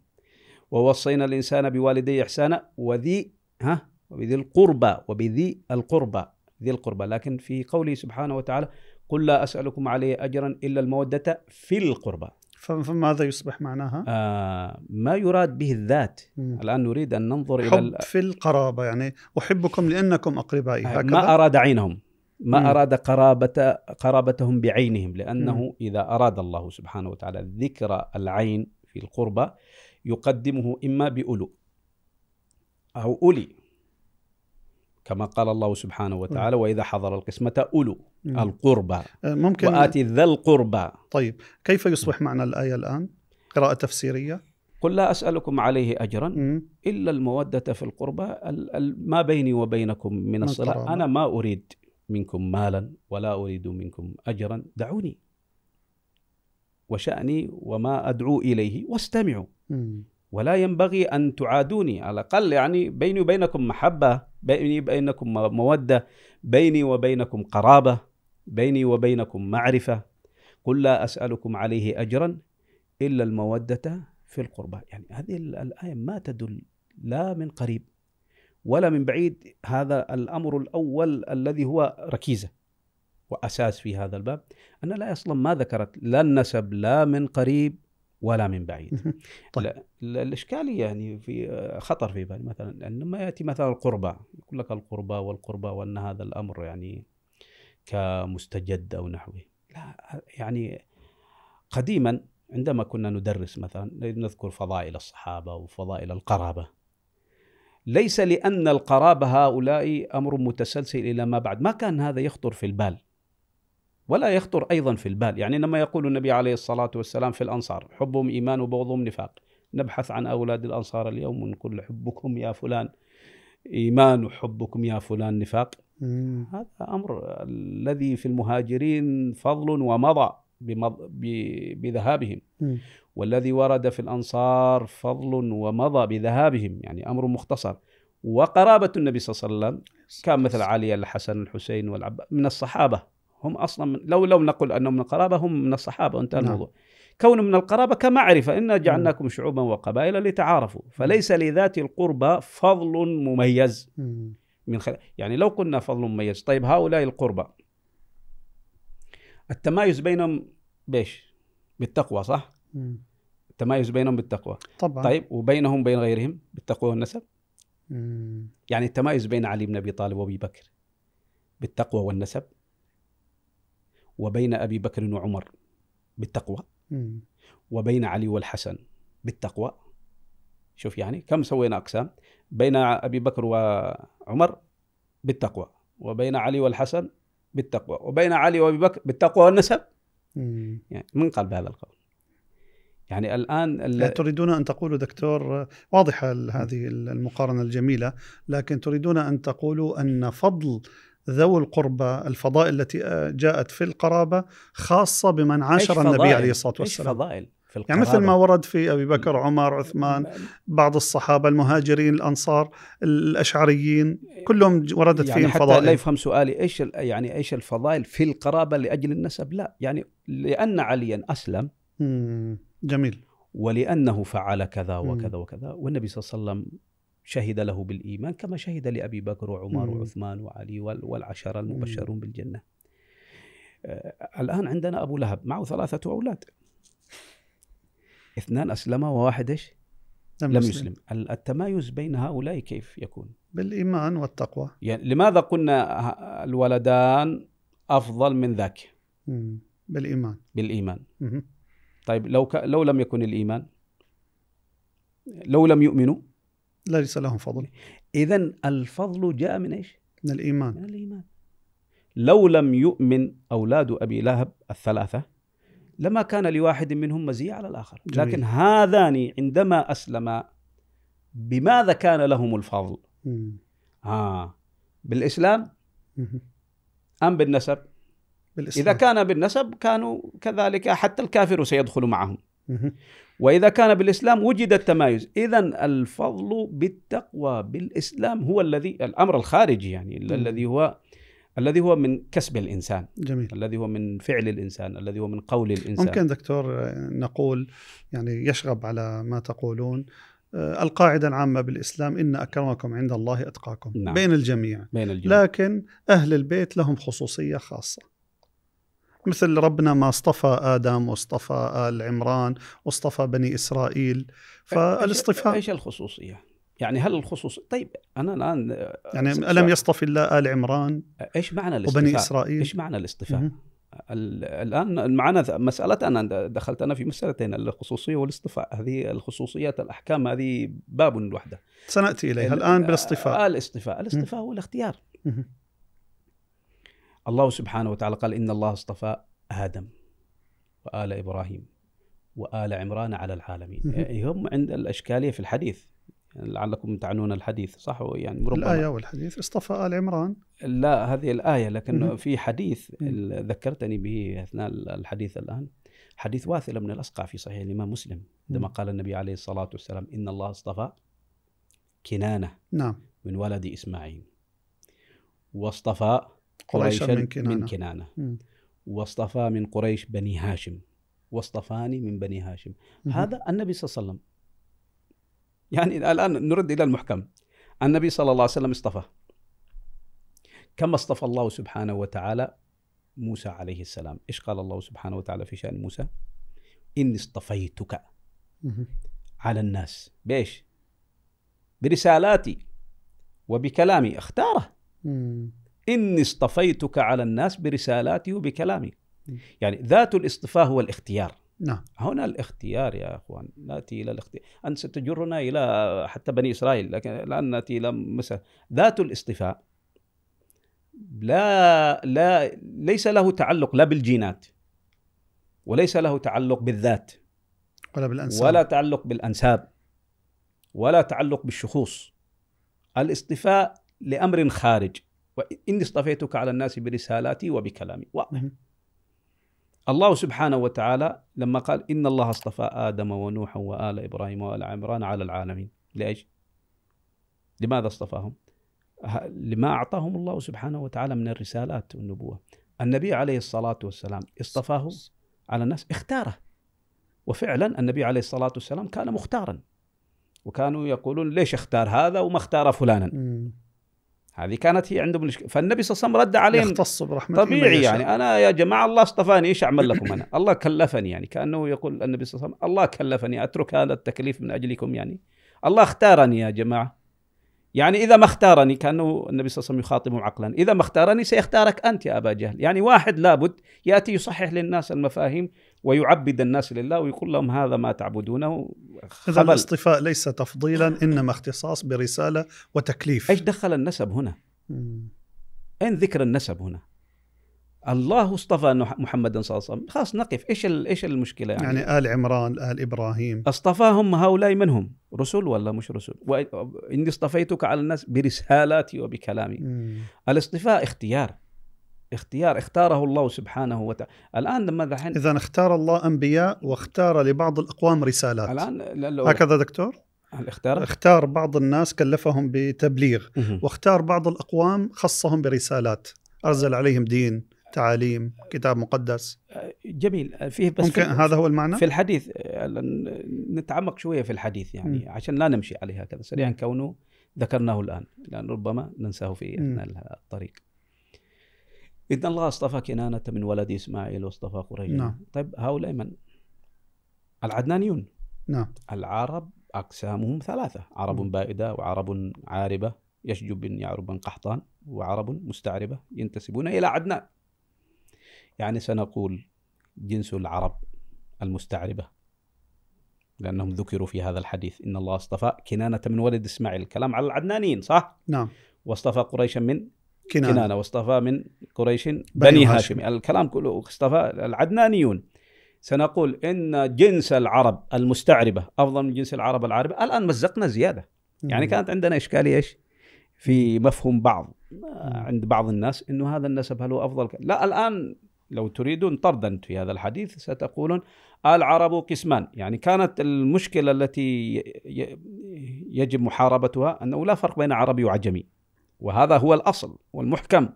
ووصينا الإنسان بوالديه إحسانا وذي ها وبذي القربى وبذي القربى ذي القربى لكن في قوله سبحانه وتعالى قل لا أسألكم عليه أجرا إلا المودة في القربى فماذا يصبح معناها؟ آه ما يراد به الذات مم. الآن نريد أن ننظر حب إلى في القرابة يعني أحبكم لأنكم أقربائي آه، هكذا ما أراد عينهم ما مم. أراد قرابة قرابتهم بعينهم لأنه مم. إذا أراد الله سبحانه وتعالى ذكر العين في القربة يقدمه إما بأولو أو أولي كما قال الله سبحانه وتعالى وإذا حضر القسمة أولو القربى أه، ممكن وآتي ذا القربى طيب كيف يصبح معنى الآية الآن؟ قراءة تفسيرية قل لا أسألكم عليه أجرا إلا المودة في القربى ما بيني وبينكم من الصلاة أنا ما أريد منكم مالا ولا أريد منكم أجرا دعوني وشأني وما أدعو إليه واستمعوا ولا ينبغي أن تعادوني على الأقل يعني بيني وبينكم محبة بيني وبينكم مودة بيني وبينكم قرابة بيني وبينكم معرفة قل لا أسألكم عليه أجرا إلا المودة في القربى يعني هذه الآية ما تدل لا من قريب ولا من بعيد هذا الأمر الأول الذي هو ركيزة وأساس في هذا الباب أن لا أصلا ما ذكرت لا النسب لا من قريب ولا من بعيد طيب. الاشكاليه يعني في آه، خطر في بالي مثلا لما ياتي مثلا القربى يقول لك القربى والقربى وان هذا الامر يعني كمستجد او نحوه لا يعني قديما عندما كنا ندرس مثلا نذكر فضائل الصحابه وفضائل القرابه ليس لان القرابه هؤلاء امر متسلسل الى ما بعد ما كان هذا يخطر في البال ولا يخطر أيضا في البال يعني لما يقول النبي عليه الصلاة والسلام في الأنصار حبهم إيمان وبغضهم نفاق نبحث عن أولاد الأنصار اليوم ونقول حبكم يا فلان إيمان وحبكم يا فلان نفاق مم. هذا أمر الذي في المهاجرين فضل ومضى بذهابهم مم. والذي ورد في الأنصار فضل ومضى بذهابهم يعني أمر مختصر وقرابة النبي صلى الله عليه وسلم كان مثل علي الحسن الحسين والعباس من الصحابة هم اصلا من لو لو نقول انهم من القرابه هم من الصحابه وانتهى نعم. الموضوع كون من القرابه كمعرفه انا نعم. جعلناكم شعوبا وقبائل لتعارفوا فليس لذات القربى فضل مميز من خلال يعني لو قلنا فضل مميز طيب هؤلاء القربى التمايز بينهم بايش؟ بالتقوى صح؟ التمايز بينهم بالتقوى طبعا طيب وبينهم بين غيرهم بالتقوى والنسب؟ يعني التمايز بين علي بن ابي طالب وابي بكر بالتقوى والنسب وبين أبي بكر وعمر بالتقوى مم. وبين علي والحسن بالتقوى شوف يعني كم سوينا أقسام بين أبي بكر وعمر بالتقوى وبين علي والحسن بالتقوى وبين علي وابي بكر بالتقوى والنسب يعني من قال بهذا القول يعني الان لا تريدون ان تقولوا دكتور واضحه هذه المقارنه الجميله لكن تريدون ان تقولوا ان فضل ذوي القربى الفضائل التي آه، جاءت في القرابة خاصة بمن عاشر النبي عليه الصلاة والسلام فضائل في القرابة. يعني مثل ما ورد في أبي بكر عمر عثمان بعض الصحابة المهاجرين الأنصار الأشعريين كلهم وردت يعني فيهم حتى فضائل لا يفهم سؤالي إيش يعني إيش الفضائل في القرابة لأجل النسب لا يعني لأن عليا أسلم جميل ولأنه فعل كذا وكذا وكذا والنبي صلى الله عليه وسلم شهد له بالإيمان كما شهد لأبي بكر وعمر مم. وعثمان وعلي والعشرة المبشرون مم. بالجنة آه، الآن عندنا أبو لهب معه ثلاثة أولاد اثنان أسلم وواحد إيش لم, لم يسلم. يسلم التمايز بين هؤلاء كيف يكون بالإيمان والتقوى يعني لماذا قلنا الولدان أفضل من ذاك مم. بالإيمان بالإيمان مم. طيب لو ك... لو لم يكن الإيمان لو لم يؤمنوا ليس لهم فضل إذا الفضل جاء من إيش؟ من الإيمان من الإيمان لو لم يؤمن أولاد أبي لهب الثلاثة لما كان لواحد منهم مزية على الآخر جميل. لكن هذان عندما أسلما بماذا كان لهم الفضل ها آه بالإسلام أم بالنسب بالإسلام. إذا كان بالنسب كانوا كذلك حتى الكافر سيدخل معهم مم. وإذا كان بالإسلام وجد التمايز إذا الفضل بالتقوى بالإسلام هو الذي الأمر الخارجي يعني م. الذي هو الذي هو من كسب الإنسان جميل. الذي هو من فعل الإنسان الذي هو من قول الإنسان ممكن دكتور آه، نقول يعني يشغب على ما تقولون آه، القاعدة العامة بالإسلام إن أكرمكم عند الله أتقاكم نعم. بين, الجميع. بين الجميع لكن أهل البيت لهم خصوصية خاصة مثل ربنا ما اصطفى ادم واصطفى ال عمران واصطفى بني اسرائيل فالاصطفاء ايش الخصوصيه؟ يعني هل الخصوص طيب انا الان آه، يعني الم يصطف الله ال عمران ايش معنى الاصطفاء؟ وبني اسرائيل ايش معنى الاصطفاء؟ الان معنا مساله انا دخلت انا في مسالتين الخصوصيه والاصطفاء هذه الخصوصيات الاحكام هذه باب لوحده سناتي اليها الان بالاصطفاء آه، الاصطفاء الاصطفاء هو الاختيار الله سبحانه وتعالى قال إن الله اصطفى آدم وآل إبراهيم وآل عمران على العالمين يعني هم عند الأشكالية في الحديث يعني لعلكم تعنون الحديث صح يعني ربما الآية والحديث اصطفى آل عمران لا هذه الآية لكن في حديث ذكرتني به أثناء الحديث الآن حديث واثلة من الأسقع في صحيح الإمام مسلم عندما قال النبي عليه الصلاة والسلام إن الله اصطفى كنانة نعم من ولد إسماعيل واصطفى قريشا من كنانة, من كنانة. واصطفى من قريش بني هاشم واصطفاني من بني هاشم مم. هذا النبي صلى الله عليه وسلم يعني الآن نرد إلى المحكم النبي صلى الله عليه وسلم اصطفى كما اصطفى الله سبحانه وتعالى موسى عليه السلام إيش قال الله سبحانه وتعالى في شأن موسى إني اصطفيتك على الناس بإيش برسالاتي وبكلامي اختاره إني اصطفيتك على الناس برسالاتي وبكلامي يعني ذات الاصطفاء هو الاختيار نعم هنا الاختيار يا اخوان ناتي الى الاختيار انت ستجرنا الى حتى بني اسرائيل لكن الان ناتي الى مصر ذات الاصطفاء لا لا ليس له تعلق لا بالجينات وليس له تعلق بالذات ولا بالانساب ولا تعلق بالانساب ولا تعلق بالشخوص الاصطفاء لامر خارج وإني اصطفيتك على الناس برسالاتي وبكلامي واضح نعم. الله سبحانه وتعالى لما قال إن الله اصطفى آدم ونوحا وآل إبراهيم وآل عمران على العالمين لايش؟ لماذا اصطفاهم لما أعطاهم الله سبحانه وتعالى من الرسالات والنبوة النبي عليه الصلاة والسلام اصطفاه على الناس اختاره وفعلا النبي عليه الصلاة والسلام كان مختارا وكانوا يقولون ليش اختار هذا وما اختار فلانا هذه كانت هي عندهم مشكله فالنبي صلى الله عليه وسلم رد عليهم يختص برحمته طبيعي يعني انا يا جماعه الله اصطفاني ايش اعمل لكم انا؟ الله كلفني يعني كانه يقول النبي صلى الله عليه وسلم الله كلفني اترك هذا التكليف من اجلكم يعني الله اختارني يا جماعه يعني اذا ما اختارني كانه النبي صلى الله عليه وسلم يخاطبهم عقلا اذا ما اختارني سيختارك انت يا ابا جهل يعني واحد لابد ياتي يصحح للناس المفاهيم ويعبد الناس لله ويقول لهم هذا ما تعبدونه هذا الاصطفاء ليس تفضيلا إنما اختصاص برسالة وتكليف إيش دخل النسب هنا؟ أين ذكر النسب هنا؟ الله اصطفى محمدا صلى الله عليه وسلم خلاص نقف ايش ايش المشكله يعني يعني ال عمران ال ابراهيم اصطفاهم هؤلاء من هم رسل ولا مش رسل واني اصطفيتك على الناس برسالاتي وبكلامي مم. الاصطفاء اختيار اختيار اختاره الله سبحانه وتعالى الان لما دحين اذا اختار الله انبياء واختار لبعض الاقوام رسالات الان هكذا دكتور اختار اختار بعض الناس كلفهم بتبليغ واختار بعض الاقوام خصهم برسالات ارسل عليهم دين تعاليم كتاب مقدس جميل فيه بس ممكن في هذا هو المعنى في الحديث نتعمق شويه في الحديث يعني م. عشان لا نمشي عليه هكذا سريعا كونه ذكرناه الان لان ربما ننساه في اثناء الطريق إذن الله اصطفى كنانة من ولد إسماعيل واصطفى قريشا نعم طيب هؤلاء من؟ العدنانيون نعم العرب أقسامهم ثلاثة عرب م. بائدة وعرب عاربة يشجب بن يعرب بن قحطان وعرب مستعربة ينتسبون إلى عدنان يعني سنقول جنس العرب المستعربة لأنهم ذكروا في هذا الحديث إن الله اصطفى كنانة من ولد إسماعيل الكلام على العدنانيين صح؟ نعم واصطفى قريشا من كنانة, كنانة واصطفى من قريش بني, بني هاشم. هاشم الكلام كله اصطفى العدنانيون سنقول إن جنس العرب المستعربة أفضل من جنس العرب العاربة الآن مزقنا زيادة يعني كانت عندنا إشكالية إيش في مفهوم بعض عند بعض الناس انه هذا النسب هل هو افضل لا الان لو تريدون طردا في هذا الحديث ستقولون العرب قسمان يعني كانت المشكله التي يجب محاربتها انه لا فرق بين عربي وعجمي وهذا هو الأصل والمحكم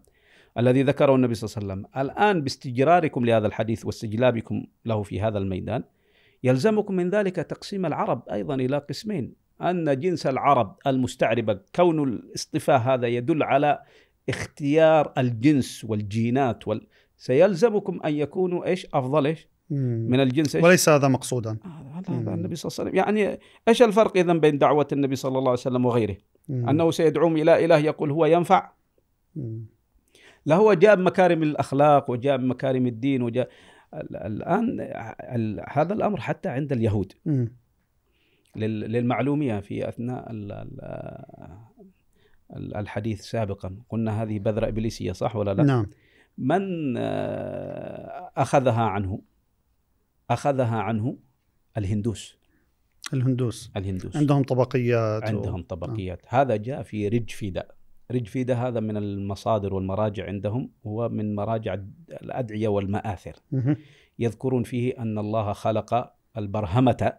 الذي ذكره النبي صلى الله عليه وسلم الآن باستجراركم لهذا الحديث واستجلابكم له في هذا الميدان يلزمكم من ذلك تقسيم العرب أيضا إلى قسمين أن جنس العرب المستعربة كون الاصطفاء هذا يدل على اختيار الجنس والجينات وال... سيلزمكم أن يكونوا إيش أفضل إيش من الجنس إيش؟ وليس هذا مقصودا آه، هذا النبي صلى الله عليه وسلم يعني ايش الفرق اذا بين دعوه النبي صلى الله عليه وسلم وغيره؟ مم. انه سيدعوهم الى اله يقول هو ينفع لا هو جاء بمكارم الاخلاق وجاء بمكارم الدين وجاء الان هذا الامر حتى عند اليهود للمعلوميه في اثناء الحديث سابقا قلنا هذه بذره ابليسيه صح ولا لا؟ نعم من آه، اخذها عنه اخذها عنه الهندوس الهندوس الهندوس عندهم طبقيات عندهم و... نعم. طبقيات آه. هذا جاء في رج فيدا رج فيدا هذا من المصادر والمراجع عندهم هو من مراجع الادعيه والماثر يذكرون فيه ان الله خلق البرهمه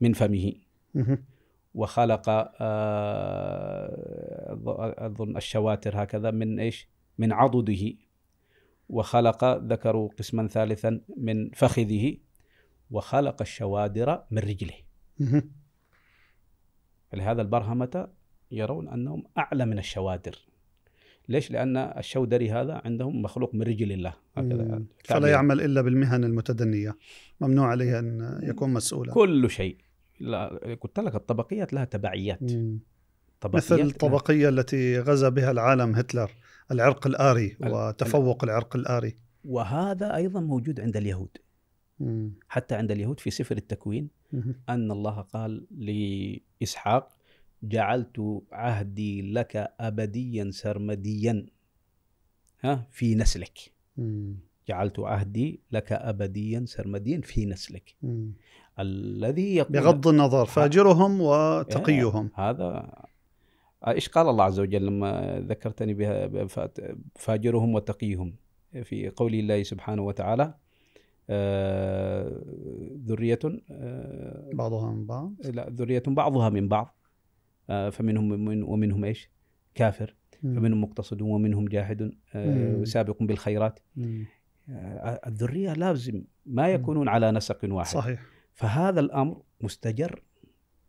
من فمه وخلق آه، اظن الشواتر هكذا من ايش؟ من عضده وخلق ذكروا قسما ثالثا من فخذه وخلق الشوادر من رجله لهذا البرهمة يرون أنهم أعلى من الشوادر ليش؟ لأن الشودري هذا عندهم مخلوق من رجل الله هكذا فلا يعمل إلا بالمهن المتدنية ممنوع عليه أن يكون مسؤولا كل شيء لا قلت لك الطبقيات لها تبعيات طبقيات مثل الطبقية لها... التي غزا بها العالم هتلر العرق الآري وتفوق العرق الآري وهذا أيضا موجود عند اليهود حتى عند اليهود في سفر التكوين أن الله قال لإسحاق جعلت عهدي لك أبديا سرمديا ها في نسلك جعلت عهدي لك أبديا سرمديا في نسلك الذي يقول بغض النظر فاجرهم وتقيهم إيه، هذا آه، ايش قال الله عز وجل لما ذكرتني بها فاجرهم وتقيهم في قول الله سبحانه وتعالى آه، ذرية آه، بعضها من بعض لا ذرية بعضها من بعض فمنهم من ومنهم ايش؟ كافر فمنهم مقتصد ومنهم جاحد سابق بالخيرات الذرية لازم ما يكونون على نسق واحد صحيح فهذا الأمر مستجر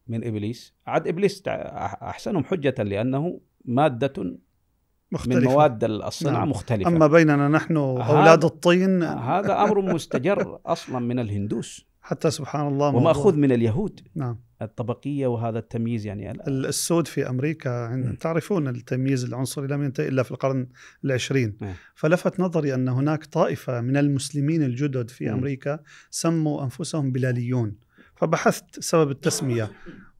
من ابليس عاد ابليس احسنهم حجه لانه ماده مختلفة. من مواد الصناعة نعم. مختلفة أما بيننا نحن أولاد الطين هذا أمر [laughs] مستجر أصلا من الهندوس حتى سبحان الله ومأخوذ من اليهود نعم الطبقية وهذا التمييز يعني السود في أمريكا تعرفون التمييز العنصري لم ينتهي إلا في القرن العشرين نعم. فلفت نظري أن هناك طائفة من المسلمين الجدد في أمريكا سموا أنفسهم بلاليون فبحثت سبب التسميه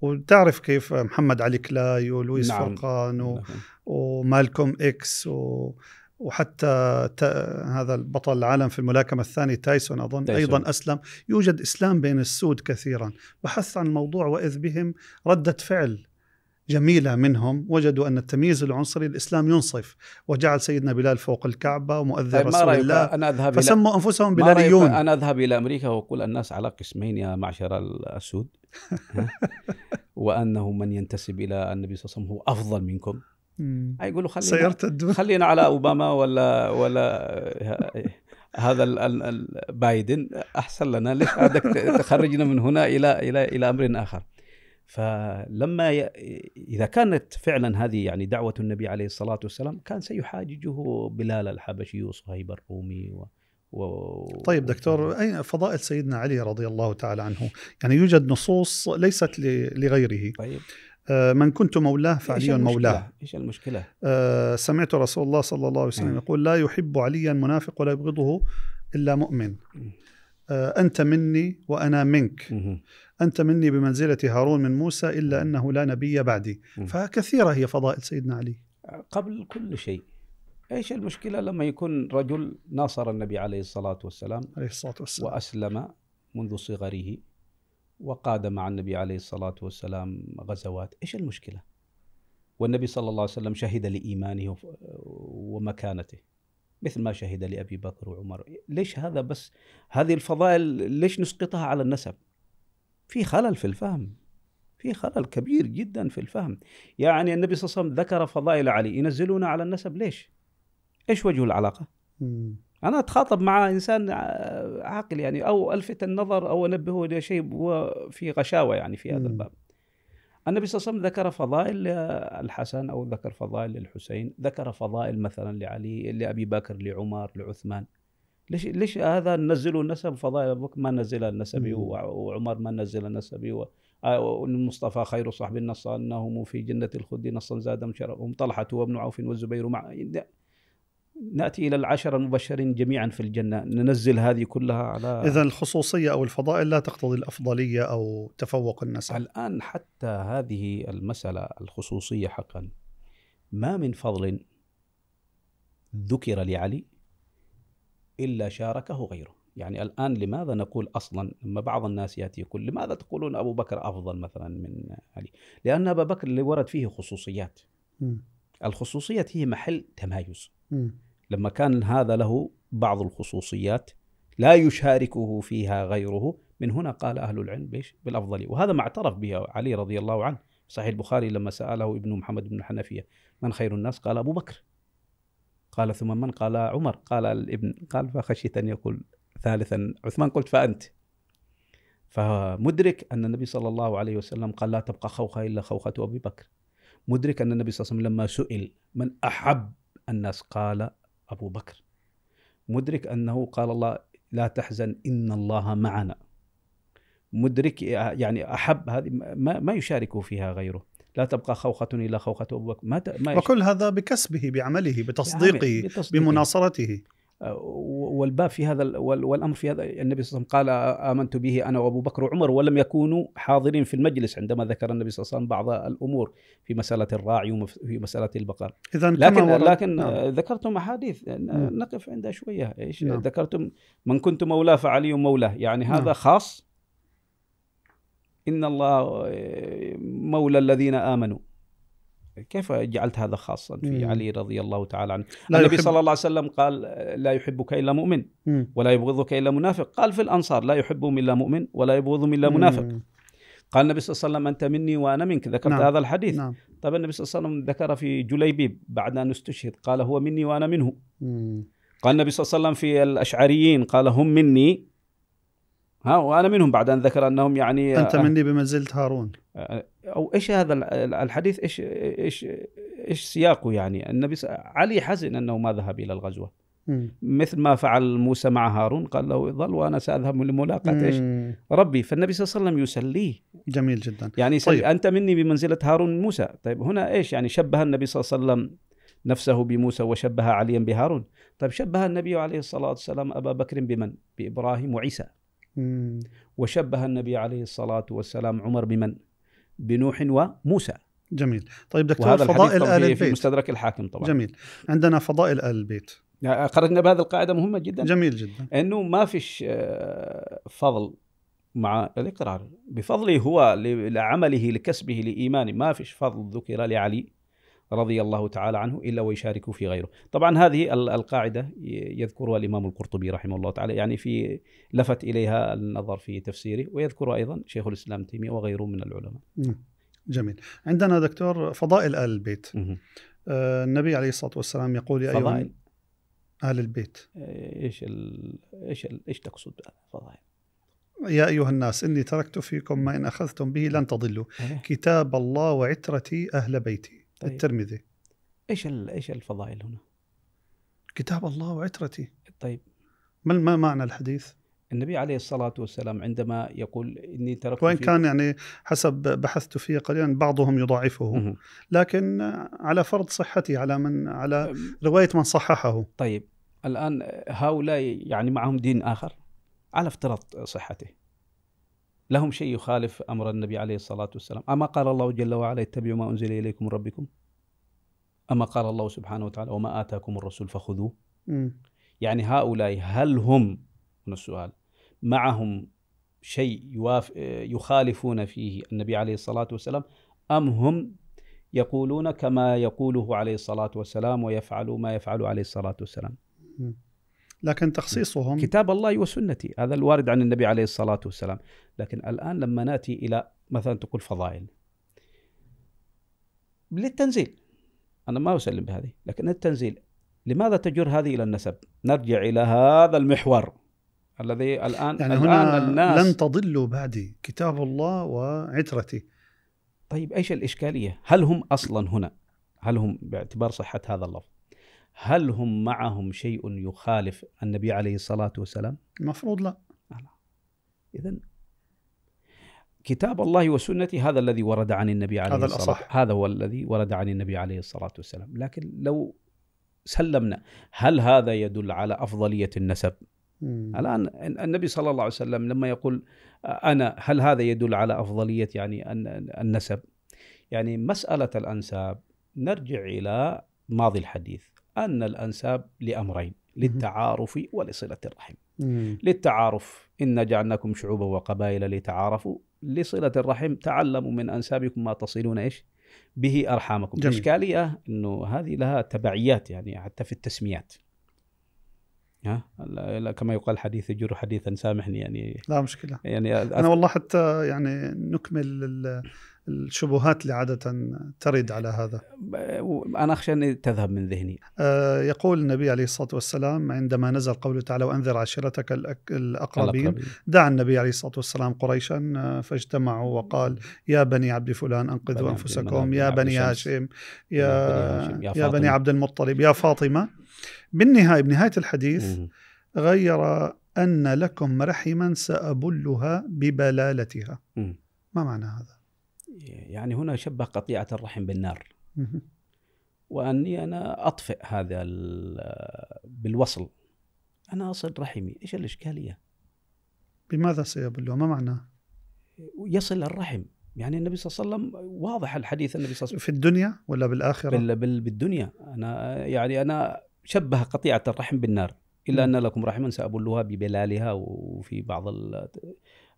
وتعرف كيف محمد علي كلاي ولويس نعم. فرقان و... نعم. ومالكوم اكس و... وحتى ت... هذا البطل العالم في الملاكمه الثاني تايسون اظن تايسون. ايضا اسلم يوجد اسلام بين السود كثيرا بحثت عن الموضوع واذ بهم رده فعل جميلة منهم وجدوا أن التمييز العنصري الإسلام ينصف وجعل سيدنا بلال فوق الكعبة ومؤذن طيب رسول الله أنا أذهب فسموا أنفسهم بلاليون أنا أذهب إلى أمريكا وأقول الناس على قسمين يا معشر السود [laughs] وأنه من ينتسب إلى النبي صلى الله عليه وسلم هو أفضل منكم يقولوا خلينا خلينا على [laughs] أوباما ولا ولا هذا بايدن احسن لنا ليش عادك تخرجنا من هنا الى الى الى امر اخر فلما ي... اذا كانت فعلا هذه يعني دعوه النبي عليه الصلاه والسلام كان سيحاججه بلال الحبشي وصهيب الرومي و... و... طيب دكتور اين فضائل سيدنا علي رضي الله تعالى عنه؟ يعني يوجد نصوص ليست ل... لغيره. طيب آه، من كنت مولاه فعلي مولاه ايش المشكله؟ آه سمعت رسول الله صلى الله عليه وسلم نعم. يقول لا يحب عليا منافق ولا يبغضه الا مؤمن آه انت مني وانا منك أنت مني بمنزلة هارون من موسى إلا أنه لا نبي بعدي فكثيرة هي فضائل سيدنا علي قبل كل شيء ايش المشكله لما يكون رجل ناصر النبي عليه الصلاه والسلام عليه الصلاه والسلام واسلم منذ صغره وقاد مع النبي عليه الصلاه والسلام غزوات، ايش المشكله؟ والنبي صلى الله عليه وسلم شهد لايمانه ومكانته مثل ما شهد لابي بكر وعمر، ليش هذا بس هذه الفضائل ليش نسقطها على النسب؟ في خلل في الفهم في خلل كبير جدا في الفهم يعني النبي صلى الله عليه وسلم ذكر فضائل علي ينزلون على النسب ليش ايش وجه العلاقه مم. انا اتخاطب مع انسان آه، عاقل يعني او الفت النظر او انبهه الى شيء في غشاوه يعني في هذا مم. الباب النبي صلى الله عليه وسلم ذكر فضائل الحسن او ذكر فضائل للحسين ذكر فضائل مثلا لعلي لابي بكر لعمر لعثمان ليش ليش هذا نزلوا النسب فضائل ابو بكر ما نزلها النسبي وعمر ما نزل النسبي آه، والمصطفى خير صاحب النص انهم في جنه الخلد نصا زاد شرفهم طلحه وابن عوف والزبير مع ناتي الى العشره المبشرين جميعا في الجنه ننزل هذه كلها على اذا الخصوصيه او الفضائل لا تقتضي الافضليه او تفوق النسب الان حتى هذه المساله الخصوصيه حقا ما من فضل ذكر لعلي إلا شاركه غيره يعني الآن لماذا نقول أصلا لما بعض الناس يأتي يقول لماذا تقولون أبو بكر أفضل مثلا من علي لأن أبا بكر اللي ورد فيه خصوصيات الخصوصية هي محل تمايز لما كان هذا له بعض الخصوصيات لا يشاركه فيها غيره من هنا قال أهل العلم بيش بالأفضلية وهذا ما اعترف به علي رضي الله عنه صحيح البخاري لما سأله ابن محمد بن الحنفية من خير الناس قال أبو بكر قال ثم من قال عمر قال الابن قال فخشيت أن يقول ثالثا عثمان قلت فأنت فمدرك أن النبي صلى الله عليه وسلم قال لا تبقى خوخة إلا خوخة أبي بكر مدرك أن النبي صلى الله عليه وسلم لما سئل من أحب الناس قال أبو بكر مدرك أنه قال الله لا تحزن إن الله معنا مدرك يعني أحب هذه ما, يشاركه فيها غيره لا تبقى خوخة إلا خوخة أبو بكر ما ت... ما وكل هذا بكسبه بعمله بتصديقه, بتصديقه. بمناصرته أه، والباب في هذا والامر في هذا النبي صلى الله عليه وسلم قال امنت به انا وابو بكر وعمر ولم يكونوا حاضرين في المجلس عندما ذكر النبي صلى الله عليه وسلم بعض الامور في مساله الراعي وفي مساله البقر اذا لكن لكن آه، نعم. ذكرتم احاديث آه، نعم. نقف عندها شويه ايش نعم. ذكرتم من كنت مولاه فعلي مولاه يعني هذا نعم. خاص إن الله آه، مولى الذين آمنوا كيف جعلت هذا خاصا في مم. علي رضي الله تعالى عنه النبي يحب... صلى الله عليه وسلم قال لا يحبك إلا مؤمن مم. ولا يبغضك إلا منافق قال في الأنصار لا يحبهم إلا مؤمن ولا يبغضهم إلا منافق مم. قال النبي صلى الله عليه وسلم أنت مني وأنا منك ذكرت نعم. هذا الحديث نعم. طب النبي صلى الله عليه وسلم ذكر في جليبيب بعد أن استشهد قال هو مني وأنا منه مم. قال النبي صلى الله عليه وسلم في الأشعريين قال هم مني ها وانا منهم بعد ان ذكر انهم يعني انت آه، مني بمنزله هارون آه، او ايش هذا الحديث ايش ايش ايش سياقه يعني النبي علي حزن انه ما ذهب الى الغزوه مثل ما فعل موسى مع هارون قال له ظل وانا ساذهب لملاقاه ايش؟ ربي فالنبي صلى الله عليه وسلم يسليه جميل جدا يعني طيب. انت مني بمنزله هارون موسى طيب هنا ايش يعني شبه النبي صلى الله عليه وسلم نفسه بموسى وشبه عليا بهارون طيب شبه النبي عليه الصلاه والسلام ابا بكر بمن؟ بابراهيم وعيسى وشبه النبي عليه الصلاة والسلام عمر بمن؟ بنوح وموسى جميل طيب دكتور وهذا فضائل آل البيت في مستدرك الحاكم طبعا جميل عندنا فضائل آل البيت آه، خرجنا بهذه القاعدة مهمة جدا جميل جدا أنه ما فيش آه، فضل مع الإقرار بفضله هو لعمله لكسبه لإيمانه ما فيش فضل ذكر لعلي رضي الله تعالى عنه الا ويشارك في غيره. طبعا هذه القاعده يذكرها الامام القرطبي رحمه الله تعالى يعني في لفت اليها النظر في تفسيره ويذكرها ايضا شيخ الاسلام تيميه وغيره من العلماء. نعم. جميل. عندنا دكتور فضائل ال البيت. آه، النبي عليه الصلاه والسلام يقول يا فضائل ال البيت آه، ايش الـ ايش الـ ايش تقصد فضائل؟ يا أيها الناس إني تركت فيكم ما إن أخذتم به لن تضلوا إيه. كتاب الله وعترتي أهل بيتي طيب. الترمذي ايش ايش الفضائل هنا؟ كتاب الله وعترتي طيب ما ما معنى الحديث؟ النبي عليه الصلاة والسلام عندما يقول إني تركت وإن كان يعني حسب بحثت فيه قليلا بعضهم يضعفه لكن على فرض صحته على من على رواية من صححه طيب الآن هؤلاء يعني معهم دين آخر على افتراض صحته لهم شيء يخالف أمر النبي عليه الصلاة والسلام أما قال الله جل وعلا اتبعوا ما أنزل إليكم من ربكم أما قال الله سبحانه وتعالى وما آتاكم الرسول فخذوه يعني هؤلاء هل هم من السؤال معهم شيء يواف يخالفون فيه النبي عليه الصلاة والسلام أم هم يقولون كما يقوله عليه الصلاة والسلام ويفعلوا ما يفعل عليه الصلاة والسلام م. لكن تخصيصهم كتاب الله وسنتي هذا الوارد عن النبي عليه الصلاة والسلام لكن الآن لما نأتي إلى مثلا تقول فضائل للتنزيل أنا ما أسلم بهذه لكن التنزيل لماذا تجر هذه إلى النسب نرجع إلى هذا المحور الذي الآن يعني الآن هنا الناس لن تضلوا بعدي كتاب الله وعترتي طيب ايش الاشكاليه؟ هل هم اصلا هنا؟ هل هم باعتبار صحه هذا اللفظ هل هم معهم شيء يخالف النبي عليه الصلاة والسلام المفروض لا إذا كتاب الله وسنتي هذا الذي ورد عن النبي عليه هذا الصلاة الأصح. هذا هو الذي ورد عن النبي عليه الصلاة والسلام لكن لو سلمنا هل هذا يدل على أفضلية النسب مم. الآن النبي صلى الله عليه وسلم لما يقول أنا هل هذا يدل على أفضلية يعني النسب يعني مسألة الأنساب نرجع إلى ماضي الحديث ان الانساب لامرين للتعارف ولصله الرحم. للتعارف انا جعلناكم شعوبا وقبائل لتعارفوا لصله الرحم تعلموا من انسابكم ما تصلون ايش؟ به ارحامكم. جميل. الاشكاليه انه هذه لها تبعيات يعني حتى في التسميات. ها كما يقال حديث يجر حديثا سامحني يعني لا مشكلة يعني أنا والله حتى يعني نكمل الشبهات اللي عادة ترد على هذا أنا أخشى أن تذهب من ذهني آه، يقول النبي عليه الصلاة والسلام عندما نزل قوله تعالى وأنذر عشيرتك الأقربين, دعا النبي عليه الصلاة والسلام قريشا آه، فاجتمعوا وقال يا بني عبد فلان أنقذوا أنفسكم يا بني هاشم يا, يا, يا بني عبد المطلب يا فاطمة بالنهاية بنهاية الحديث غير أن لكم رحما سأبلها ببلالتها ما معنى هذا يعني هنا شبه قطيعة الرحم بالنار وأني أنا أطفئ هذا بالوصل أنا أصل رحمي إيش الإشكالية بماذا سيبلغ ما معناه يصل الرحم يعني النبي صلى الله عليه وسلم واضح الحديث النبي صلى الله عليه وسلم في الدنيا ولا بالآخرة بال بال بالدنيا أنا يعني أنا شبه قطيعة الرحم بالنار إلا أن لكم رحما سأبلها ببلالها وفي بعض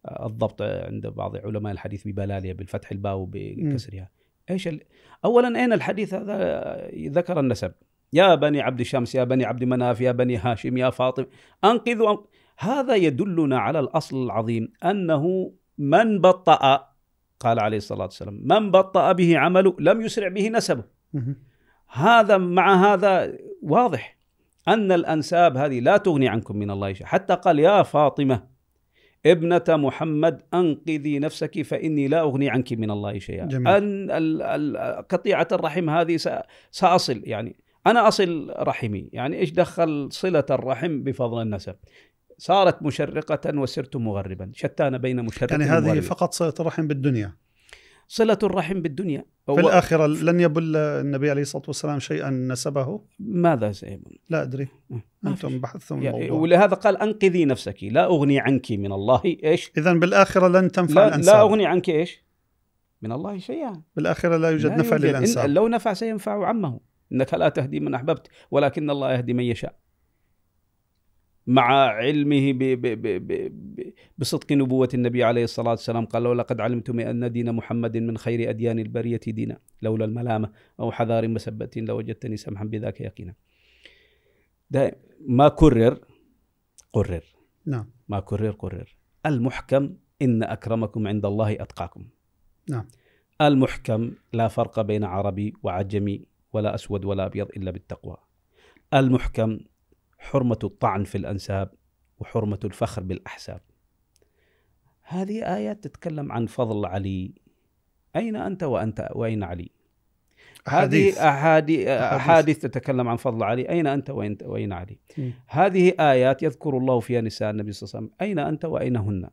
الضبط عند بعض علماء الحديث ببلالية بالفتح الباء وبكسرها ايش ال... اولا اين الحديث هذا ذكر النسب يا بني عبد الشمس يا بني عبد مناف يا بني هاشم يا فاطم انقذوا أن... هذا يدلنا على الاصل العظيم انه من بطأ قال عليه الصلاه والسلام من بطأ به عمله لم يسرع به نسبه هذا مع هذا واضح ان الانساب هذه لا تغني عنكم من الله شيء حتى قال يا فاطمه ابنة محمد أنقذي نفسك فإني لا أغني عنك من الله شيئا جميل. أن قطيعة الرحم هذه سأصل يعني أنا أصل رحمي يعني إيش دخل صلة الرحم بفضل النسب صارت مشرقة وسرت مغربا شتان بين مشرق يعني هذه فقط صلة الرحم بالدنيا صلة الرحم بالدنيا في الآخرة لن يبل النبي عليه الصلاة والسلام شيئا نسبه ماذا سيبل؟ لا أدري أنتم بحثتم يعني الموضوع ولهذا قال أنقذي نفسك لا أغني عنك من الله إيش إذا بالآخرة لن تنفع لا, الأنساب. لا أغني عنك إيش من الله شيئا بالآخرة لا يوجد لا نفع للأنساب لو نفع سينفع عمه إنك لا تهدي من أحببت ولكن الله يهدي من يشاء مع علمه ب ب ب ب بصدق نبوة النبي عليه الصلاة والسلام قال ولقد علمتم أن دين محمد من خير أديان البرية دينا لولا الملامة أو حذار مسبة لوجدتني سمحا بذاك يقينا دائم ما كرر قرر نعم ما كرر قرر المحكم إن أكرمكم عند الله أتقاكم نعم المحكم لا فرق بين عربي وعجمي ولا أسود ولا أبيض إلا بالتقوى المحكم حرمة الطعن في الأنساب وحرمة الفخر بالأحساب هذه آيات تتكلم عن فضل علي أين أنت وأنت وأين علي أحاديث. هذه أحاديث, أحاديث تتكلم عن فضل علي أين أنت وأين, وأين علي م. هذه آيات يذكر الله فيها نساء النبي صلى الله عليه وسلم أين أنت وأين هن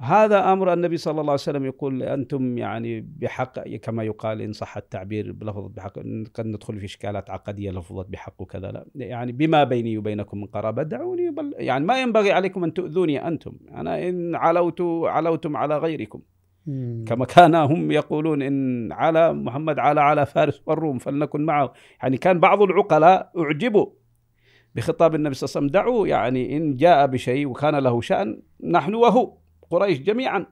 هذا امر النبي صلى الله عليه وسلم يقول انتم يعني بحق كما يقال ان صح التعبير بلفظ بحق قد ندخل في اشكالات عقديه لفظت بحق وكذا لا يعني بما بيني وبينكم من قرابه دعوني بل يعني ما ينبغي عليكم ان تؤذوني انتم انا ان علوت علوتم على غيركم كما كان هم يقولون ان على محمد على على فارس والروم فلنكن معه يعني كان بعض العقلاء اعجبوا بخطاب النبي صلى الله عليه وسلم دعوا يعني ان جاء بشيء وكان له شان نحن وهو قريش جميعا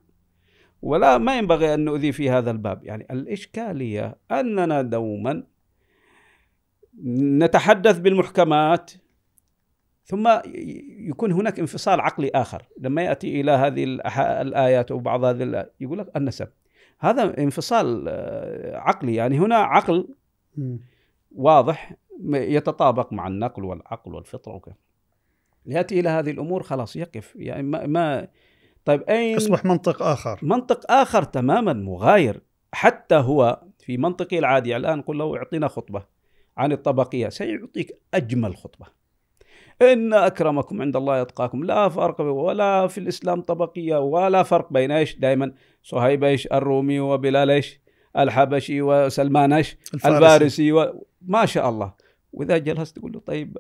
ولا ما ينبغي أن نؤذي في هذا الباب يعني الإشكالية أننا دوما نتحدث بالمحكمات ثم يكون هناك انفصال عقلي آخر لما يأتي إلى هذه الآيات أو بعض هذه الآيات يقول لك النسب هذا انفصال آه، عقلي يعني هنا عقل واضح يتطابق مع النقل والعقل والفطرة وكذا يأتي إلى هذه الأمور خلاص يقف يعني ما طيب أين يصبح منطق آخر منطق آخر تماما مغاير حتى هو في منطقه العادي الآن قل له اعطينا خطبة عن الطبقية سيعطيك أجمل خطبة إن أكرمكم عند الله يتقاكم لا فرق ولا في الإسلام طبقية ولا فرق بين إيش دائما صهيب إيش الرومي وبلال إيش الحبشي وسلمان إيش الفارسي, الفارسي و... ما شاء الله وإذا جلست تقول له طيب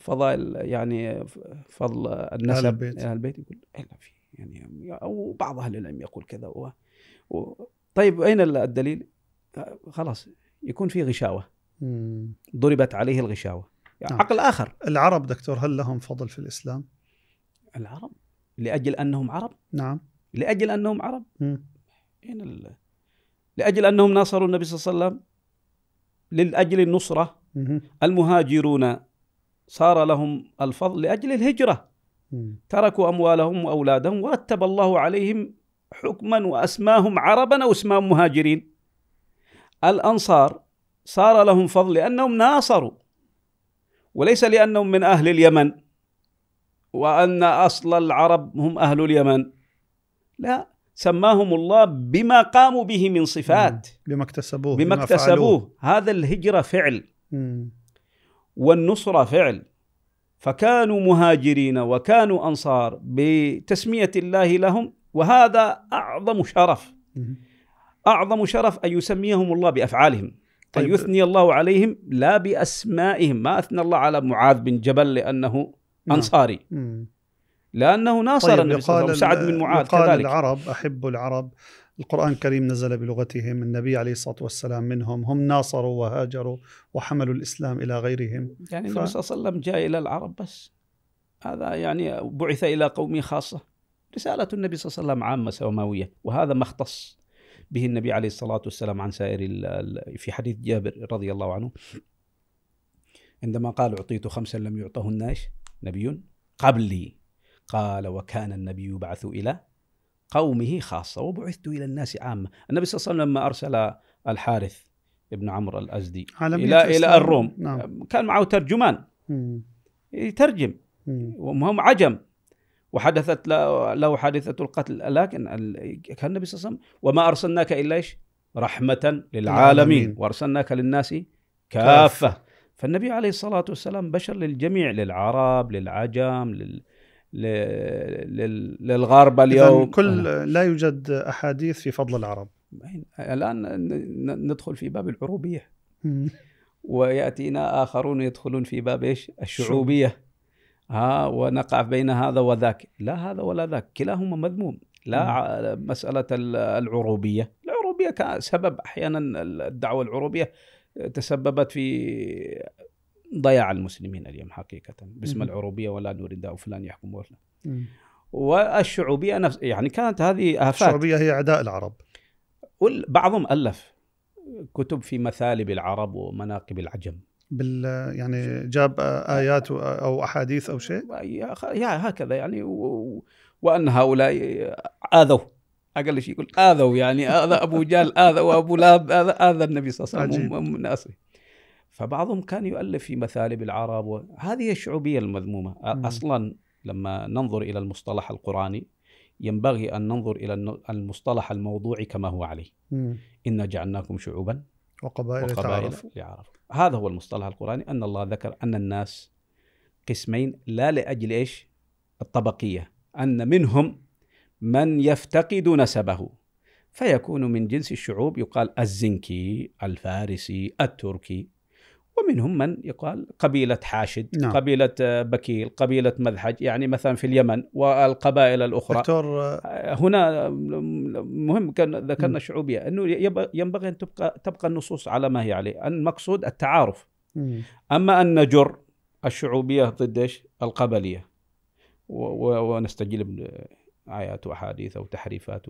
فضائل يعني فضل النسب أهل البيت, أهل البيت يقول أهلا فيه يعني او بعض اهل العلم يقول كذا و... و... طيب اين الدليل؟ خلاص يكون في غشاوه ضربت عليه الغشاوه يعني نعم. عقل اخر العرب دكتور هل لهم فضل في الاسلام؟ العرب لاجل انهم عرب؟ نعم لاجل انهم عرب؟ اين ال... لاجل انهم ناصروا النبي صلى الله عليه وسلم لاجل النصره مم. المهاجرون صار لهم الفضل لاجل الهجره تركوا أموالهم وأولادهم ورتب الله عليهم حكما وأسماهم عربا أو اسماهم مهاجرين الأنصار صار لهم فضل لأنهم ناصروا وليس لأنهم من أهل اليمن وأن أصل العرب هم أهل اليمن لا سماهم الله بما قاموا به من صفات بما اكتسبوه بما, بما اكتسبوه هذا الهجرة فعل مم. والنصرة فعل فكانوا مهاجرين وكانوا انصار بتسميه الله لهم وهذا اعظم شرف اعظم شرف ان يسميهم الله بافعالهم طيب. ان يثني الله عليهم لا باسمائهم ما اثنى الله على معاذ بن جبل لانه نعم. انصاري لانه ناصر طيب النبي صلى الله عليه وسلم سعد بن معاذ قال كذلك العرب احب العرب القرآن الكريم نزل بلغتهم النبي عليه الصلاة والسلام منهم هم ناصروا وهاجروا وحملوا الإسلام إلى غيرهم يعني النبي صلى الله عليه وسلم جاء إلى العرب بس هذا يعني بعث إلى قومه خاصة رسالة النبي صلى الله عليه وسلم عامة سماوية وهذا ما اختص به النبي عليه الصلاة والسلام عن سائر في حديث جابر رضي الله عنه عندما قال أعطيت خمسا لم يعطهن نبي قبلي قال وكان النبي يبعث إلى قومه خاصة وبعثت إلى الناس عامة النبي صلى الله عليه وسلم لما أرسل الحارث ابن عمرو الأزدي إلى, إسلام. إلى الروم نعم. كان معه ترجمان مم. يترجم وهم عجم وحدثت له حادثة القتل لكن كان النبي صلى الله عليه وسلم وما أرسلناك إلا إيش رحمة للعالمين وأرسلناك للناس كافة فالنبي عليه الصلاة والسلام بشر للجميع للعرب للعجم لل... للغرب اليوم كل لا يوجد أحاديث في فضل العرب الآن ندخل في باب العروبية ويأتينا آخرون يدخلون في باب إيش الشعوبية ها ونقع بين هذا وذاك لا هذا ولا ذاك كلاهما مذموم لا مسألة العروبية العروبية كسبب أحيانا الدعوة العروبية تسببت في ضياع المسلمين اليوم حقيقة باسم م. العروبية ولا نريد أو فلان يحكم ولا والشعوبية نفس يعني كانت هذه آفات الشعوبية هي أعداء العرب بعضهم ألف كتب في مثالب العرب ومناقب العجم بال يعني جاب آيات أو أحاديث أو شيء يا هكذا يعني وأن هؤلاء آذوا أقل شيء يقول آذوا يعني آذى أبو جهل آذى وأبو لاب آذى النبي صلى الله عليه وسلم فبعضهم كان يؤلف في مثالب العرب وهذه الشعوبية المذمومة أصلا لما ننظر إلى المصطلح القرآني ينبغي أن ننظر إلى المصطلح الموضوعي كما هو عليه إن جعلناكم شعوبا وقبائل, وقبائل لعرب هذا هو المصطلح القرآني أن الله ذكر أن الناس قسمين لا لأجل إيش الطبقية أن منهم من يفتقد نسبه فيكون من جنس الشعوب يقال الزنكي الفارسي التركي ومنهم من يقال قبيلة حاشد نعم. قبيلة آه، بكيل قبيلة مذحج يعني مثلا في اليمن والقبائل الأخرى دكتور آه، آه، هنا مهم كان ذكرنا الشعوبية أنه ينبغي أن تبقى, تبقى النصوص على ما هي عليه المقصود التعارف مم. أما أن نجر الشعوبية ضد إيش القبلية ونستجلب آيات وأحاديث أو تحريفات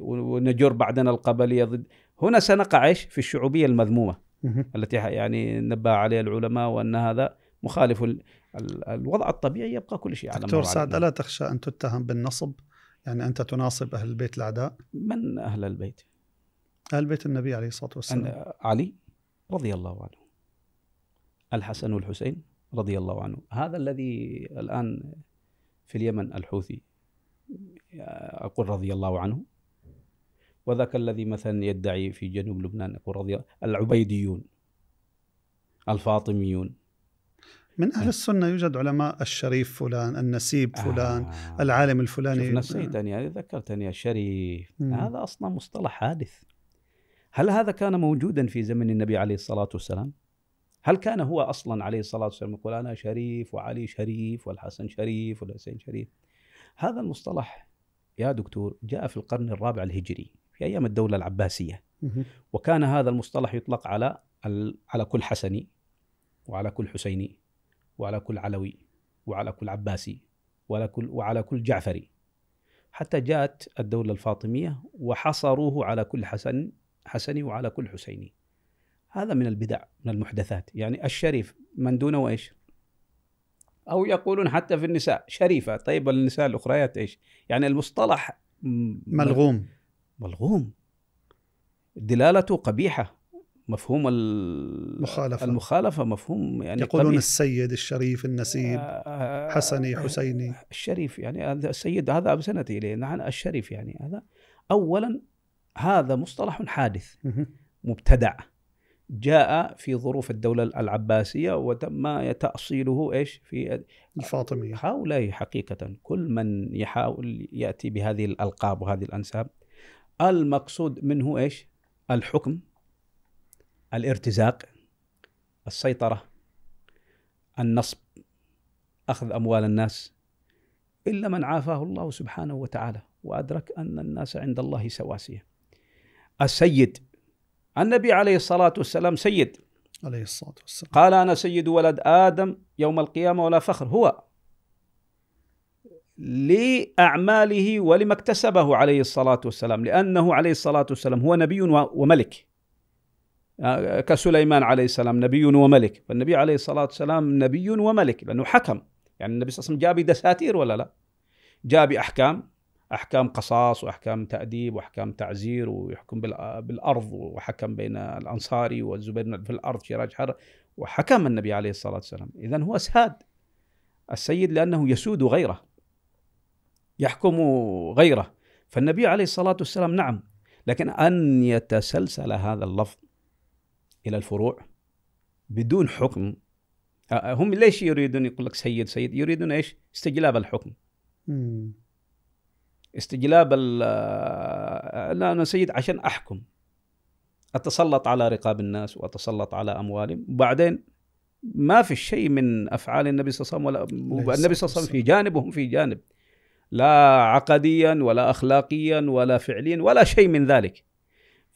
ونجر بعدنا القبلية ضد هنا سنقع إيش في الشعوبية المذمومة التي يعني نبه عليها العلماء وان هذا مخالف الوضع الطبيعي يبقى كل شيء على دكتور سعد الا تخشى ان تتهم بالنصب يعني انت تناصب اهل البيت الاعداء من اهل البيت اهل بيت النبي عليه الصلاه والسلام علي رضي الله عنه الحسن والحسين رضي الله عنه هذا الذي الان في اليمن الحوثي اقول رضي الله عنه وذاك الذي مثلا يدعي في جنوب لبنان يقول رضي العبيديون الفاطميون من أهل السنة يوجد علماء الشريف فلان النسيب آه، فلان آه. العالم الفلاني شوف نسيتني نعم. يعني ذكرتني الشريف مم. هذا أصلا مصطلح حادث هل هذا كان موجودا في زمن النبي عليه الصلاة والسلام هل كان هو أصلا عليه الصلاة والسلام يقول أنا شريف وعلي شريف والحسن شريف والحسين شريف هذا المصطلح يا دكتور جاء في القرن الرابع الهجري في ايام الدوله العباسيه وكان هذا المصطلح يطلق على على كل حسني وعلى كل حسيني وعلى كل علوي وعلى كل عباسي وعلى كل وعلى كل جعفري حتى جاءت الدوله الفاطميه وحصروه على كل حسن حسني وعلى كل حسيني هذا من البدع من المحدثات يعني الشريف من دونه وايش او يقولون حتى في النساء شريفه طيب النساء الاخريات ايش؟ يعني المصطلح ملغوم ملغوم دلالته قبيحه مفهوم المخالفة المخالفة مفهوم يعني يقولون قبيح. السيد الشريف النسيب آه، حسني آه، حسيني الشريف يعني هذا السيد هذا أبسنتي إليه نحن الشريف يعني هذا أولا هذا مصطلح حادث مبتدع جاء في ظروف الدولة العباسية وتم تأصيله ايش في الفاطمية هؤلاء حقيقة كل من يحاول يأتي بهذه الألقاب وهذه الأنساب المقصود منه ايش؟ الحكم الارتزاق السيطرة النصب أخذ أموال الناس إلا من عافاه الله سبحانه وتعالى وأدرك أن الناس عند الله سواسية السيد النبي عليه الصلاة والسلام سيد عليه الصلاة والسلام قال أنا سيد ولد آدم يوم القيامة ولا فخر هو لأعماله ولما اكتسبه عليه الصلاة والسلام لأنه عليه الصلاة والسلام هو نبي وملك آه، كسليمان عليه السلام نبي وملك فالنبي عليه الصلاة والسلام نبي وملك لأنه حكم يعني النبي صلى الله عليه وسلم جاء بدساتير ولا لا جاء بأحكام أحكام قصاص وأحكام تأديب وأحكام تعزير ويحكم بالأرض وحكم بين الأنصاري والزبير في الأرض شراج حر وحكم النبي عليه الصلاة والسلام إذا هو ساد السيد لأنه يسود غيره يحكم غيره فالنبي عليه الصلاة والسلام نعم لكن أن يتسلسل هذا اللفظ إلى الفروع بدون حكم هم ليش يريدون يقول لك سيد سيد يريدون ايش استجلاب الحكم استجلاب لا انا سيد عشان احكم اتسلط على رقاب الناس واتسلط على اموالهم وبعدين ما في شيء من افعال النبي صلى الله عليه وسلم ولا النبي صلى الله عليه وسلم في جانب وهم في جانب لا عقديا ولا اخلاقيا ولا فعليا ولا شيء من ذلك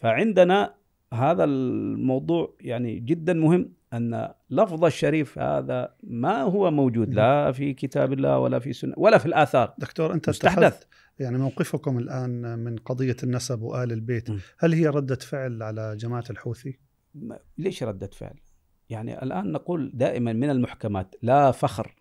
فعندنا هذا الموضوع يعني جدا مهم ان لفظ الشريف هذا ما هو موجود نعم. لا في كتاب الله ولا في سنه ولا في الاثار دكتور انت مستحدث يعني موقفكم الان من قضيه النسب وال البيت نعم. هل هي رده فعل على جماعه الحوثي ليش رده فعل يعني الان نقول دائما من المحكمات لا فخر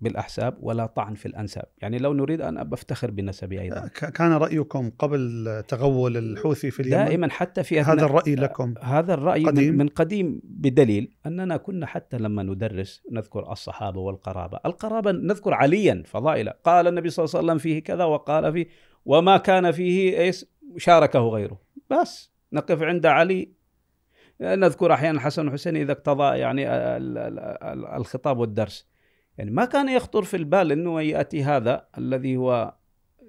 بالاحساب ولا طعن في الانساب، يعني لو نريد ان بفتخر بنسبي ايضا. آه، كان رايكم قبل تغول الحوثي في اليمن؟ دائما حتى في هذا الراي آه، لكم هذا الراي قديم. من قديم بدليل اننا كنا حتى لما ندرس نذكر الصحابه والقرابه، القرابه نذكر عليا فضائله، قال النبي صلى الله عليه وسلم فيه كذا وقال فيه وما كان فيه ايش شاركه غيره، بس نقف عند علي نذكر احيانا الحسن والحسين اذا اقتضى يعني الخطاب والدرس. يعني ما كان يخطر في البال انه ياتي هذا الذي هو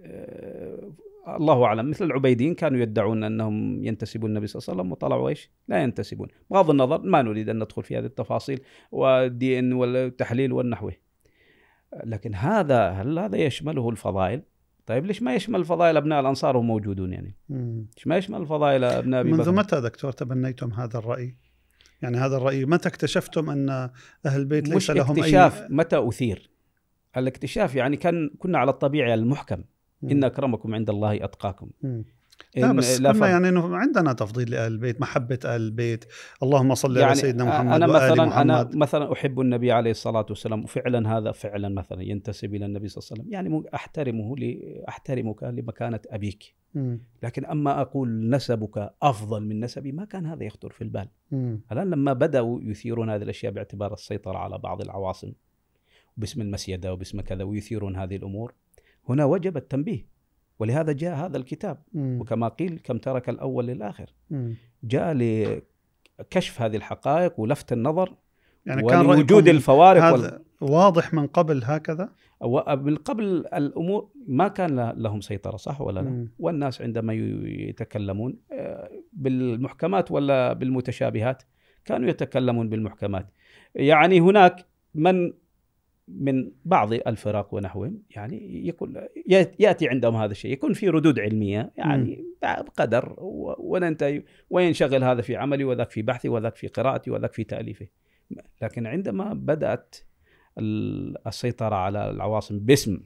آه، الله اعلم مثل العبيدين كانوا يدعون انهم ينتسبون النبي صلى الله عليه وسلم وطلعوا ايش؟ لا ينتسبون، بغض النظر ما نريد ان ندخل في هذه التفاصيل والدي ان والتحليل والنحوه. لكن هذا هل هذا يشمله الفضائل؟ طيب ليش ما يشمل فضائل ابناء الانصار وهم موجودون يعني؟ ليش ما يشمل فضائل ابناء منذ متى دكتور تبنيتم هذا الراي؟ يعني هذا الرأي متى اكتشفتم أن أهل البيت ليس مش لهم اكتشاف أي... متى أثير الاكتشاف يعني كان كنا على الطبيعة المحكم إن أكرمكم عند الله أتقاكم م. لا بس لا يعني انه عندنا تفضيل لاهل البيت، محبه اهل البيت، اللهم صل يعني على سيدنا محمد انا وآل مثلا محمد. انا مثلا احب النبي عليه الصلاه والسلام وفعلا هذا فعلا مثلا ينتسب الى النبي صلى الله عليه وسلم، يعني احترمه احترمك لمكانه ابيك. لكن اما اقول نسبك افضل من نسبي ما كان هذا يخطر في البال. الان لما بداوا يثيرون هذه الاشياء باعتبار السيطره على بعض العواصم باسم المسيده وباسم كذا ويثيرون هذه الامور هنا وجب التنبيه ولهذا جاء هذا الكتاب مم. وكما قيل كم ترك الأول للآخر مم. جاء لكشف هذه الحقائق ولفت النظر يعني كان وجود الفوارق هذا وال... واضح من قبل هكذا من قبل الامور ما كان لهم سيطره صح ولا لا؟ مم. والناس عندما يتكلمون آه، بالمحكمات ولا بالمتشابهات كانوا يتكلمون بالمحكمات يعني هناك من من بعض الفرق ونحوهم يعني يكون ياتي عندهم هذا الشيء يكون في ردود علميه يعني بقدر وننتهي وينشغل هذا في عملي وذاك في بحثي وذاك في قراءتي وذاك في تاليفه لكن عندما بدات السيطره على العواصم باسم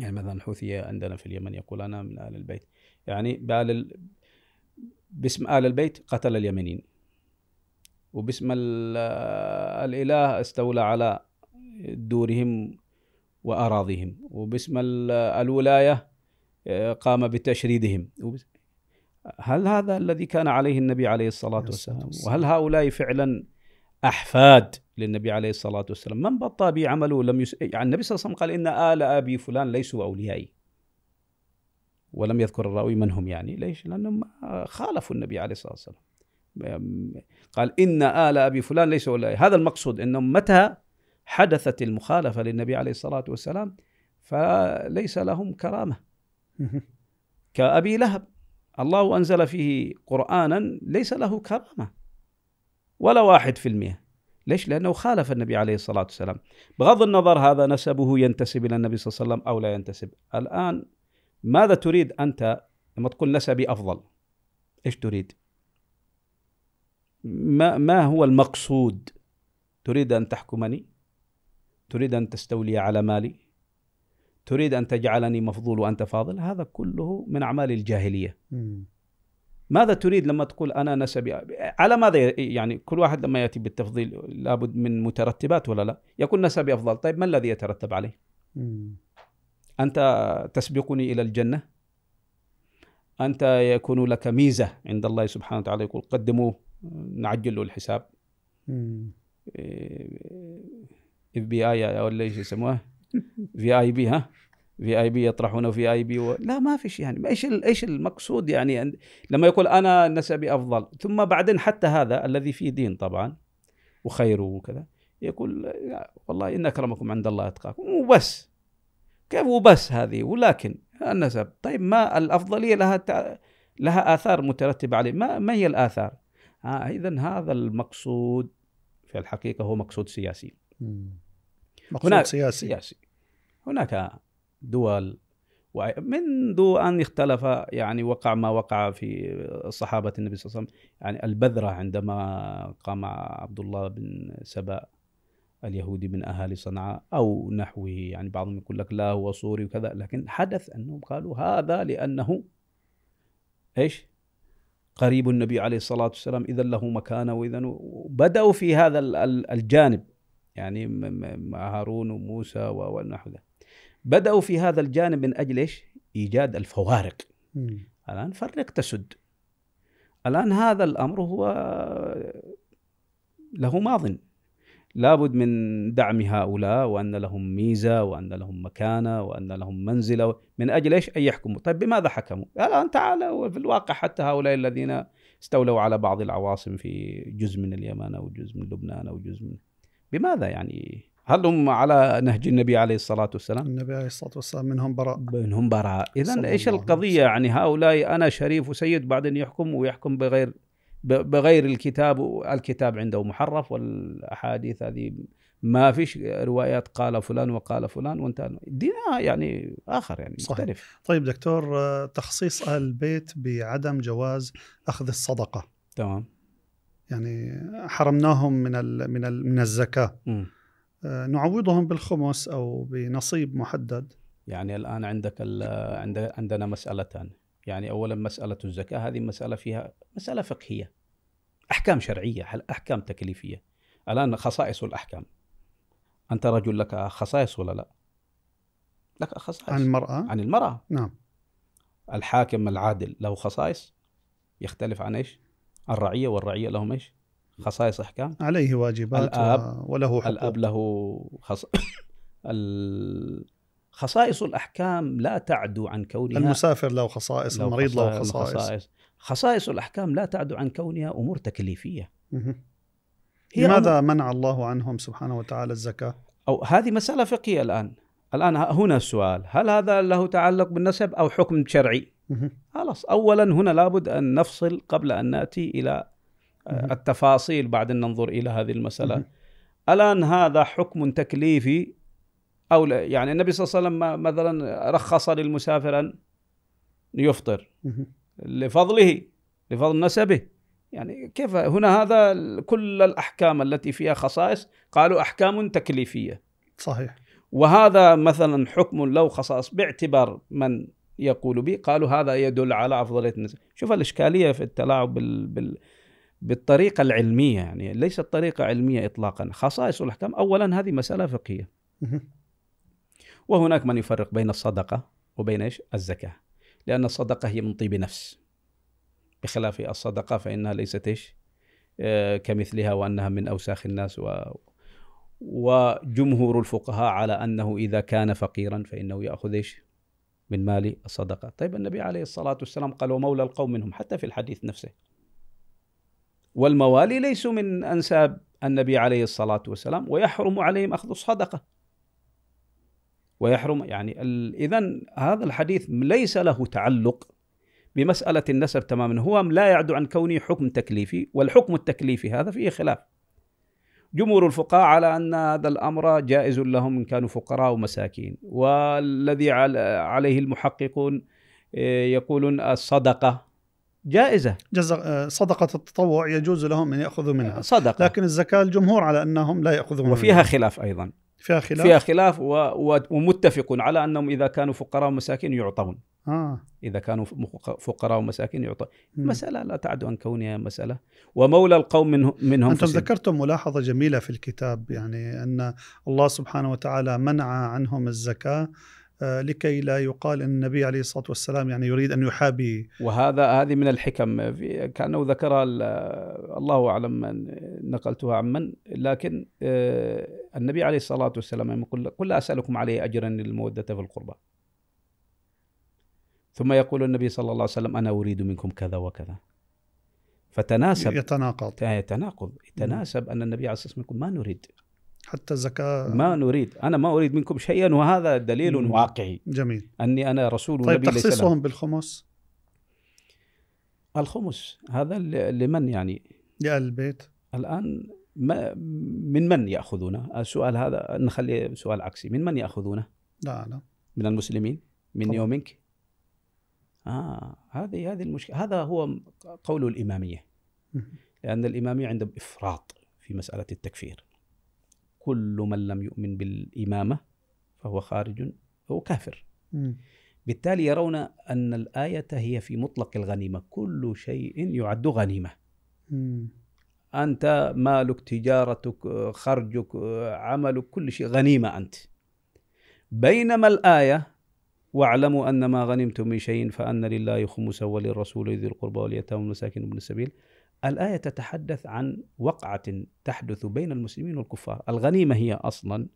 يعني مثلا الحوثيه عندنا في اليمن يقول انا من ال البيت يعني بآل باسم ال البيت قتل اليمنيين وباسم الاله استولى على دورهم وأراضيهم وباسم الولاية آه، قام بتشريدهم هل هذا الذي كان عليه النبي عليه الصلاة والسلام وهل هؤلاء فعلا أحفاد للنبي عليه الصلاة والسلام من بطى بعمله لم يس... يعني النبي صلى الله عليه وسلم قال إن آل أبي فلان ليسوا أوليائي ولم يذكر الراوي من هم يعني ليش لأنهم خالفوا النبي عليه الصلاة والسلام قال إن آل أبي فلان ليسوا أوليائي هذا المقصود أنهم متى حدثت المخالفه للنبي عليه الصلاه والسلام فليس لهم كرامه [laughs] كابي لهب الله انزل فيه قرانا ليس له كرامه ولا واحد في المئه ليش؟ لأنه خالف النبي عليه الصلاة والسلام بغض النظر هذا نسبه ينتسب إلى النبي صلى الله عليه وسلم أو لا ينتسب الآن ماذا تريد أنت لما تقول نسبي أفضل إيش تريد ما, ما هو المقصود تريد أن تحكمني تريد أن تستولي على مالي تريد أن تجعلني مفضول وأنت فاضل هذا كله من أعمال الجاهلية ماذا تريد لما تقول أنا نسبي على ماذا يعني كل واحد لما يأتي بالتفضيل لابد من مترتبات ولا لا يقول نسبي أفضل طيب ما الذي يترتب عليه أنت تسبقني إلى الجنة أنت يكون لك ميزة عند الله سبحانه وتعالى يقول قدموه نعجل له الحساب إيه، اف بي اي ولا ايش يسموه في اي بي ها في اي بي يطرحونه في اي بي و... لا ما فيش يعني ايش ايش المقصود يعني لما يقول انا نسبي افضل ثم بعدين حتى هذا الذي فيه دين طبعا وخيره وكذا يقول والله ان اكرمكم عند الله اتقاكم وبس كيف وبس هذه ولكن النسب طيب ما الافضليه لها تع... لها اثار مترتبه عليه ما ما هي الاثار؟ آه اذا هذا المقصود في الحقيقه هو مقصود سياسي مقصود هناك سياسي سياسي هناك دول منذ ان اختلف يعني وقع ما وقع في صحابه النبي صلى الله عليه وسلم يعني البذره عندما قام عبد الله بن سبأ اليهودي من اهالي صنعاء او نحوه يعني بعضهم يقول لك لا هو سوري وكذا لكن حدث انهم قالوا هذا لانه ايش؟ قريب النبي عليه الصلاه والسلام اذا له مكانه واذا بداوا في هذا الجانب يعني مع هارون وموسى ونحو ذلك بدأوا في هذا الجانب من أجل إيش؟ إيجاد الفوارق م. الآن فرق تسد الآن هذا الأمر هو له ماضٍ لابد من دعم هؤلاء وان لهم ميزه وان لهم مكانه وان لهم منزله من اجل ايش؟ ان يحكموا، طيب بماذا حكموا؟ الان تعالى في الواقع حتى هؤلاء الذين استولوا على بعض العواصم في جزء من اليمن او جزء من لبنان او جزء من بماذا يعني هل هم على نهج النبي عليه الصلاة والسلام؟ النبي عليه الصلاة والسلام منهم براء منهم براء إذا إيش القضية يعني هؤلاء أنا شريف وسيد بعدين يحكم ويحكم بغير بغير الكتاب الكتاب عنده محرف والأحاديث هذه ما فيش روايات قال فلان وقال فلان وانتهى دينا يعني اخر يعني صحيح. مختلف طيب دكتور آه، تخصيص البيت بعدم جواز اخذ الصدقه تمام يعني حرمناهم من الـ من الـ من الزكاه آه، نعوضهم بالخمس او بنصيب محدد يعني الان عندك عند عندنا مسالتان يعني اولا مساله الزكاه هذه مساله فيها مساله فقهيه احكام شرعيه احكام تكليفيه الان خصائص الاحكام انت رجل لك خصائص ولا لا لك خصائص عن المراه عن المراه نعم الحاكم العادل له خصائص يختلف عن ايش الرعيه والرعيه لهم ايش؟ خصائص احكام عليه واجبات الآب وله حقوق الاب له خص... خصائص الاحكام لا تعدو عن كونها المسافر له خصائص له المريض له خصائص خصائص, خصائص الاحكام لا تعدو عن كونها امور تكليفيه هي لماذا أم... منع الله عنهم سبحانه وتعالى الزكاه؟ او هذه مساله فقهيه الان الان هنا السؤال هل هذا له تعلق بالنسب او حكم شرعي؟ خلاص اولا هنا لابد ان نفصل قبل ان ناتي الى آه، التفاصيل بعد ان ننظر الى هذه المساله الان هذا حكم تكليفي او لا يعني النبي صلى الله عليه وسلم مثلا رخص للمسافر ان يفطر لفضله لفضل نسبه يعني كيف هنا هذا كل الاحكام التي فيها خصائص قالوا احكام تكليفيه صحيح وهذا مثلا حكم له خصائص باعتبار من يقول به قالوا هذا يدل على أفضلية النساء شوف الإشكالية في التلاعب بال... بال... بالطريقة العلمية يعني ليست طريقة علمية إطلاقا خصائص الأحكام أولا هذه مسألة فقهية وهناك من يفرق بين الصدقة وبين إيش الزكاة لأن الصدقة هي من طيب نفس بخلاف الصدقة فإنها ليست إيش آه، كمثلها وأنها من أوساخ الناس و... وجمهور الفقهاء على أنه إذا كان فقيرا فإنه يأخذ إيش من مال الصدقة طيب النبي عليه الصلاة والسلام قال ومولى القوم منهم حتى في الحديث نفسه والموالي ليسوا من أنساب النبي عليه الصلاة والسلام ويحرم عليهم أخذ الصدقة ويحرم يعني إذا هذا الحديث ليس له تعلق بمسألة النسب تماما هو لا يعد عن كونه حكم تكليفي والحكم التكليفي هذا فيه خلاف جمهور الفقهاء على ان هذا الامر جائز لهم ان كانوا فقراء ومساكين والذي عليه المحققون آه، يقولون الصدقه جائزة جزا... آه، صدقة التطوع يجوز لهم أن يأخذوا منها صدقة لكن الزكاة الجمهور على أنهم لا يأخذون وفيها منها وفيها خلاف أيضا فيها خلاف فيها خلاف و... ومتفق على أنهم إذا كانوا فقراء ومساكين يعطون آه. إذا كانوا فقراء ومساكين يعطى مسألة لا تعد عن كونها مسألة ومولى القوم منه منهم أنتم ذكرتم ملاحظة جميلة في الكتاب يعني أن الله سبحانه وتعالى منع عنهم الزكاة آه، لكي لا يقال ان النبي عليه الصلاه والسلام يعني يريد ان يحابي وهذا هذه من الحكم كانه ذكرها الله اعلم من نقلتها عن من لكن آه، النبي عليه الصلاه والسلام يقول قل لا اسالكم عليه اجرا للموده في القربى ثم يقول النبي صلى الله عليه وسلم أنا أريد منكم كذا وكذا فتناسب يتناقض آه، يتناقض يتناسب أن النبي عليه الصلاة والسلام يقول ما نريد حتى الزكاة ما نريد أنا ما أريد منكم شيئا وهذا دليل مم. واقعي جميل أني أنا رسول طيب نبي تخصيصهم بالخمس الخمس هذا لمن يعني لأهل البيت الآن ما من من يأخذونه السؤال هذا نخلي سؤال عكسي من من يأخذونه لا أعلم من المسلمين من طبعا. يومك آه هذه هذه المشكله هذا هو قول الاماميه لان الاماميه عندهم افراط في مساله التكفير كل من لم يؤمن بالامامه فهو خارج هو كافر بالتالي يرون ان الايه هي في مطلق الغنيمه كل شيء يعد غنيمه انت مالك تجارتك خرجك عملك كل شيء غنيمه انت بينما الايه واعلموا أن ما غنمتم من شيء فأن لله خمسه وللرسول ذي القربى واليتامى والمساكين ابن السبيل الآية تتحدث عن وقعة تحدث بين المسلمين والكفار الغنيمة هي أصلا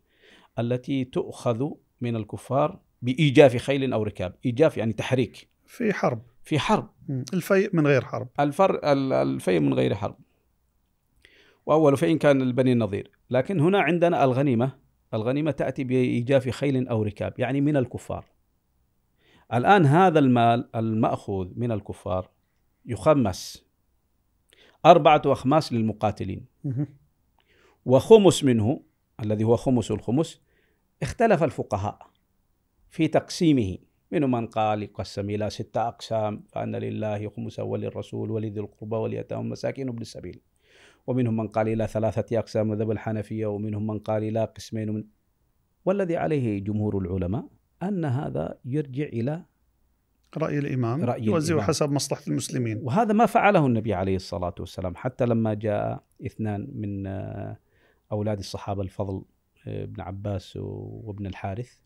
التي تؤخذ من الكفار بإيجاف خيل أو ركاب إيجاف يعني تحريك في حرب في حرب الفيء من غير حرب الفر الفيء من غير حرب وأول فيء كان البني النظير لكن هنا عندنا الغنيمة الغنيمة تأتي بإيجاف خيل أو ركاب يعني من الكفار الآن هذا المال المأخوذ من الكفار يخمس أربعة أخماس للمقاتلين وخمس منه الذي هو خمس الخمس اختلف الفقهاء في تقسيمه منهم من قال يقسم إلى ستة أقسام فأن لله خمسا وللرسول ولذي القربى واليتامى والمساكين وابن السبيل ومنهم من قال إلى ثلاثة أقسام مذهب الحنفية ومنهم من قال إلى قسمين من والذي عليه جمهور العلماء أن هذا يرجع إلى رأي الإمام رأي يوزعه حسب مصلحة المسلمين وهذا ما فعله النبي عليه الصلاة والسلام حتى لما جاء اثنان من آه، أولاد الصحابة الفضل آه، ابن عباس وابن الحارث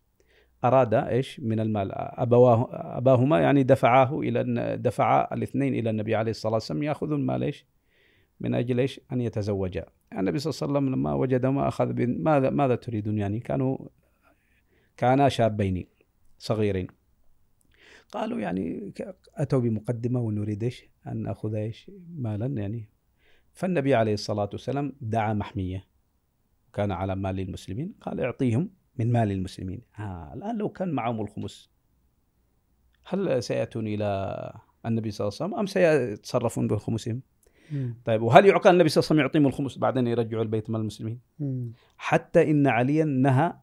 أراد إيش من المال أبواه أباهما يعني دفعاه إلى دفع الاثنين إلى النبي عليه الصلاة والسلام يأخذوا المال إيش من أجل إيش أن يتزوجا النبي صلى الله عليه وسلم لما وجدهما أخذ ماذا ماذا تريدون يعني كانوا كانا شابين صغيرين قالوا يعني أتوا بمقدمة ونريد إيش أن نأخذ إيش مالا يعني فالنبي عليه الصلاة والسلام دعا محمية كان على مال المسلمين قال اعطيهم من مال المسلمين آه الآن لو كان معهم الخمس هل سيأتون إلى النبي صلى الله عليه وسلم أم سيتصرفون بخمسهم طيب وهل يعقل النبي صلى الله عليه وسلم يعطيهم الخمس بعدين يرجعوا البيت مال المسلمين مم. حتى إن عليا نهى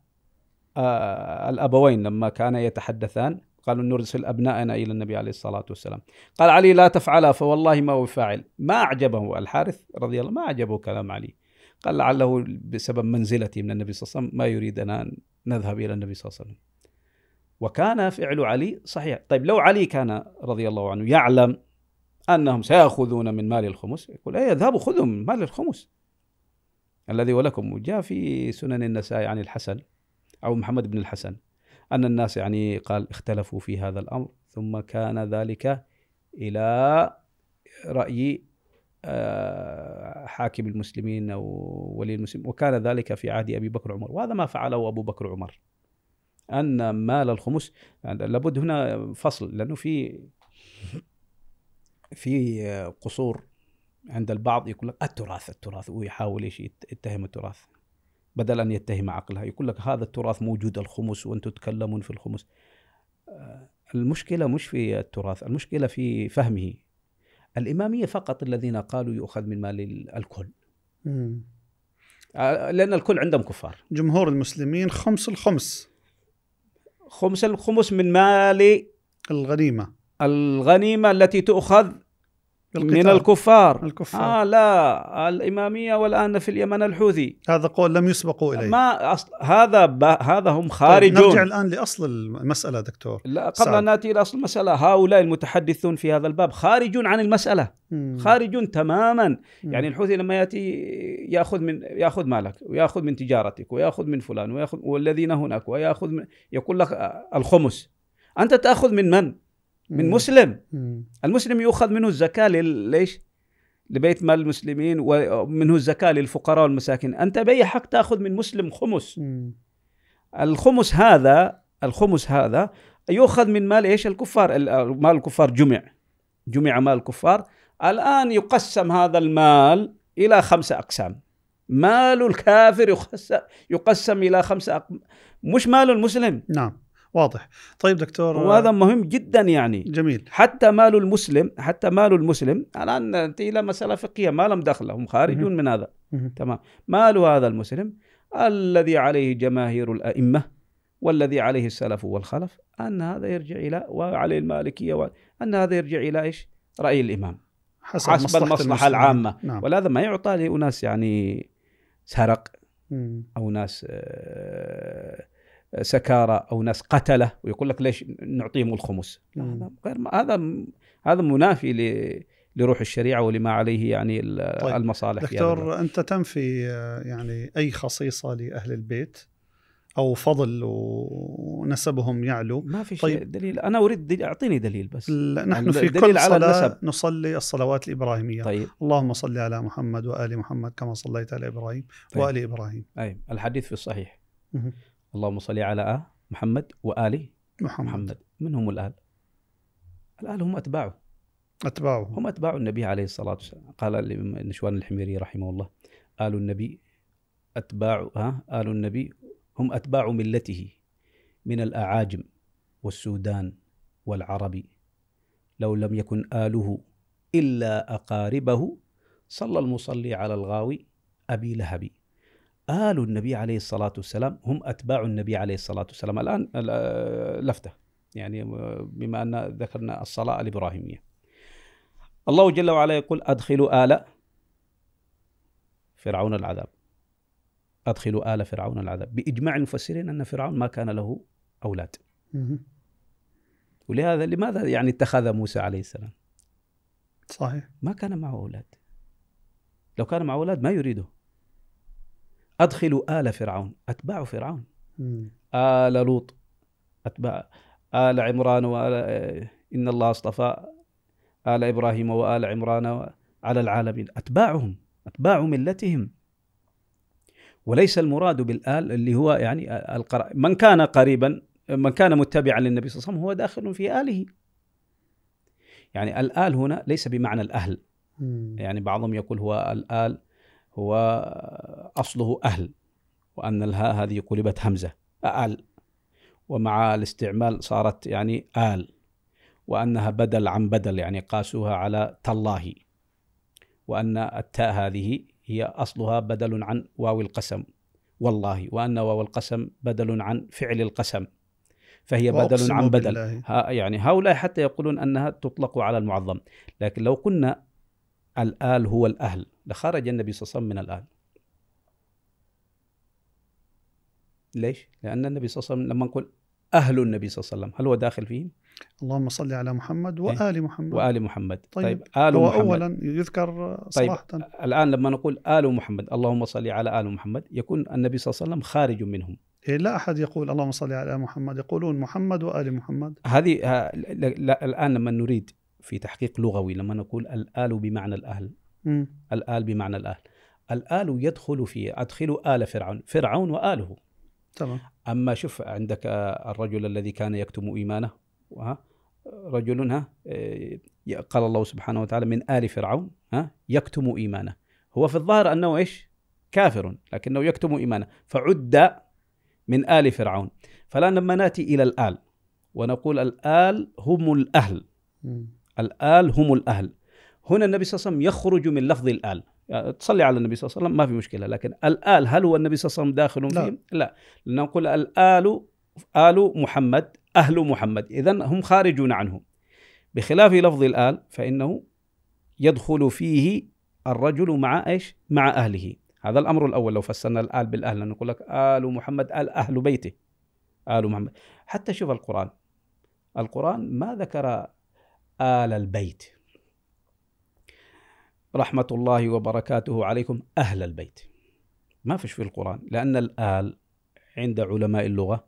آه، الأبوين لما كان يتحدثان قالوا نرسل أبنائنا إلى النبي عليه الصلاة والسلام قال علي لا تفعل فوالله ما هو فاعل ما أعجبه الحارث رضي الله ما أعجبه كلام علي قال لعله بسبب منزلتي من النبي صلى الله عليه وسلم ما يريد أن نذهب إلى النبي صلى الله عليه وسلم وكان فعل علي صحيح طيب لو علي كان رضي الله عنه يعلم أنهم سيأخذون من مال الخمس يقول أي اذهبوا خذوا من مال الخمس الذي ولكم جاء في سنن النسائي عن الحسن أو محمد بن الحسن أن الناس يعني قال اختلفوا في هذا الأمر ثم كان ذلك إلى رأي آه، حاكم المسلمين أو ولي المسلمين وكان ذلك في عهد أبي بكر وعمر وهذا ما فعله أبو بكر وعمر أن مال الخمس يعني لابد هنا فصل لأنه في في قصور عند البعض يقول لك التراث التراث ويحاول ايش يتهم التراث بدل أن يتهم عقلها يقول لك هذا التراث موجود الخمس وأنتم تتكلمون في الخمس آه، المشكلة مش في التراث المشكلة في فهمه الإمامية فقط الذين قالوا يؤخذ من مال الكل آه، لأن الكل عندهم كفار جمهور المسلمين خمس الخمس خمس الخمس من مال الغنيمة الغنيمة التي تؤخذ القتال من الكفار الكفار آه لا الإمامية والآن في اليمن الحوثي هذا قول لم يسبقوا إليه ما أصل هذا ب... هذا هم خارجون طيب، نرجع الآن لأصل المسألة دكتور لا قبل أن نأتي إلى أصل المسألة هؤلاء المتحدثون في هذا الباب خارجون عن المسألة مم. خارجون تماما مم. يعني الحوثي لما يأتي يأخذ من يأخذ مالك ويأخذ من تجارتك ويأخذ من فلان ويأخذ والذين هناك ويأخذ من يقول لك آه، الخمس أنت تأخذ من من؟ من مسلم المسلم يؤخذ منه الزكاه ليش؟ لبيت مال المسلمين ومنه الزكاه للفقراء والمساكين، انت باي حق تاخذ من مسلم خمس؟ الخمس هذا الخمس هذا يؤخذ من مال ايش؟ الكفار، مال الكفار جمع جمع مال الكفار، الان يقسم هذا المال الى خمسه اقسام. مال الكافر يقسم الى خمسه أقسام. مش مال المسلم. نعم. واضح طيب دكتور وهذا مهم جدا يعني جميل حتى مال المسلم حتى مال المسلم الان ننتهي الى مساله فقهيه ما لهم دخل هم خارجون من هذا تمام مال هذا المسلم الذي عليه جماهير الائمه والذي عليه السلف والخلف ان هذا يرجع الى وعليه المالكيه و... ان هذا يرجع الى ايش؟ راي الامام حسب, حسب المصلحه, العامه نعم. ولهذا ما يعطى لاناس يعني سرق او ناس آه سكارى او ناس قتله ويقول لك ليش نعطيهم الخمس هذا غير هذا هذا منافي ل لروح الشريعه ولما عليه يعني طيب. المصالح دكتور يعني. انت تنفي يعني اي خصيصه لاهل البيت او فضل ونسبهم يعلو ما في طيب. شيء دليل انا اريد دليل اعطيني دليل بس نحن في كل على صلاه نصلي الصلوات الابراهيميه طيب. اللهم صل على محمد وال محمد كما صليت على ابراهيم طيب. وال ابراهيم اي طيب. الحديث في الصحيح اللهم صل على محمد وآل محمد, محمد. من هم الآل؟ الآل هم أتباعه أتباعه هم أتباع النبي عليه الصلاة والسلام قال النشوان الحميري رحمه الله آل النبي أتباع ها آل النبي هم أتباع ملته من الأعاجم والسودان والعرب لو لم يكن آله إلا أقاربه صلى المصلي على الغاوي أبي لهب آل النبي عليه الصلاة والسلام هم أتباع النبي عليه الصلاة والسلام الآن لفتة يعني آه، بما أن ذكرنا الصلاة الإبراهيمية الله جل وعلا يقول أدخلوا آل فرعون العذاب أدخلوا آل فرعون العذاب بإجماع المفسرين أن فرعون ما كان له أولاد ولهذا لماذا يعني اتخذ موسى عليه السلام صحيح ما كان معه أولاد لو كان معه أولاد ما يريده أدخلوا آل فرعون أتباع فرعون آل لوط أتباع آل عمران وآل آه، إن الله اصطفى آل إبراهيم وآل عمران على العالمين أتباعهم أتباع ملتهم وليس المراد بالآل اللي هو يعني آه، القر... من كان قريبا من كان متبعا للنبي صلى الله عليه وسلم هو داخل في آله يعني الآل هنا ليس بمعنى الأهل يعني بعضهم يقول هو الآل أصله أهل وأن الهاء هذه قلبت همزة أأل ومع الاستعمال صارت يعني آل وأنها بدل عن بدل يعني قاسوها على تالله وأن التاء هذه هي أصلها بدل عن واو القسم والله وأن واو القسم بدل عن فعل القسم فهي بدل عن بدل ها يعني هؤلاء حتى يقولون أنها تطلق على المعظم لكن لو قلنا الآل هو الأهل لخرج النبي صلى الله عليه وسلم من الآل ليش؟ لأن النبي صلى الله عليه وسلم لما نقول أهل النبي صلى الله عليه وسلم هل هو داخل فيهم؟ اللهم صل على محمد إيه. وآل محمد وآل محمد طيب, طيب آل هو محمد. أولا يذكر طيب، صراحة طيب الآن لما نقول آل محمد اللهم صل على آل محمد يكون النبي صلى الله عليه وسلم خارج منهم إيه، لا أحد يقول اللهم صل على محمد يقولون محمد وآل محمد هذه آه، الآن لما نريد في تحقيق لغوي لما نقول الآل بمعنى الأهل م. الآل بمعنى الأهل الآل يدخل في أدخل آل فرعون فرعون وآله تمام أما شوف عندك آه، الرجل الذي كان يكتم إيمانه رجل ها آه، قال الله سبحانه وتعالى من آل فرعون ها يكتم إيمانه هو في الظاهر أنه إيش كافر لكنه يكتم إيمانه فعد من آل فرعون فلا لما نأتي إلى الآل ونقول الآل هم الأهل م. الآل هم الأهل هنا النبي صلى الله عليه وسلم يخرج من لفظ الآل يعني تصلي على النبي صلى الله عليه وسلم ما في مشكلة لكن الآل هل هو النبي صلى الله عليه وسلم داخل لا. فيهم؟ لا لأنه نقول الآل آل محمد أهل محمد إذا هم خارجون عنه بخلاف لفظ الآل فإنه يدخل فيه الرجل مع ايش؟ مع اهله هذا الامر الاول لو فسرنا الال بالاهل نقول لك ال محمد ال اهل بيته ال محمد حتى شوف القران القران ما ذكر آل البيت رحمة الله وبركاته عليكم أهل البيت ما فيش في القرآن لأن الآل عند علماء اللغة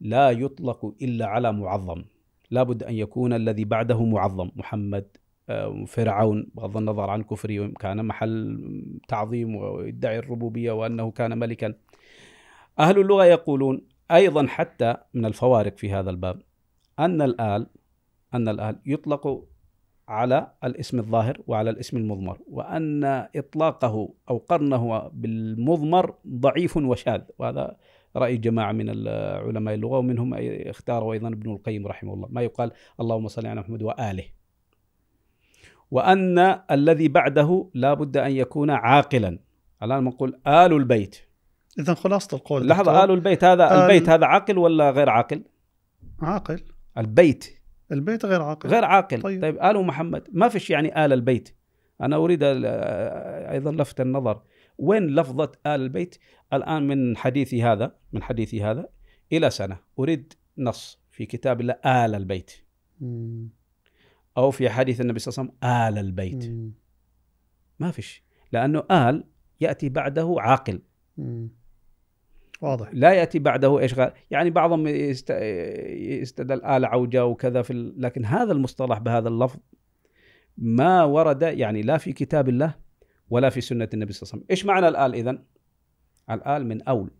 لا يطلق إلا على معظم لابد أن يكون الذي بعده معظم محمد آه، فرعون بغض النظر عن كفره كان محل تعظيم ويدعي الربوبية وأنه كان ملكا أهل اللغة يقولون أيضا حتى من الفوارق في هذا الباب أن الآل أن الأهل يطلق على الاسم الظاهر وعلى الاسم المضمر وأن إطلاقه أو قرنه بالمضمر ضعيف وشاذ وهذا رأي جماعة من علماء اللغة ومنهم اختاروا أيضا ابن القيم رحمه الله ما يقال اللهم صل على محمد وآله وأن الذي بعده لا بد أن يكون عاقلا الآن نقول آل البيت إذا خلاصة القول لحظة آل البيت هذا آل البيت هذا عاقل ولا غير عاقل؟ عاقل البيت البيت غير عاقل غير عاقل طيب, طيب آل محمد ما فيش يعني آل البيت أنا أريد أيضا لفت النظر وين لفظة آل البيت الآن من حديثي هذا من حديثي هذا إلى سنة أريد نص في كتاب الله آل البيت أو في حديث النبي صلى الله عليه وسلم آل البيت ما فيش لأنه آل يأتي بعده عاقل واضح لا ياتي بعده ايش غير يعني بعضهم يستدل ال عوجه وكذا في ال... لكن هذا المصطلح بهذا اللفظ ما ورد يعني لا في كتاب الله ولا في سنه النبي صلى الله عليه وسلم ايش معنى الال اذا الال من اول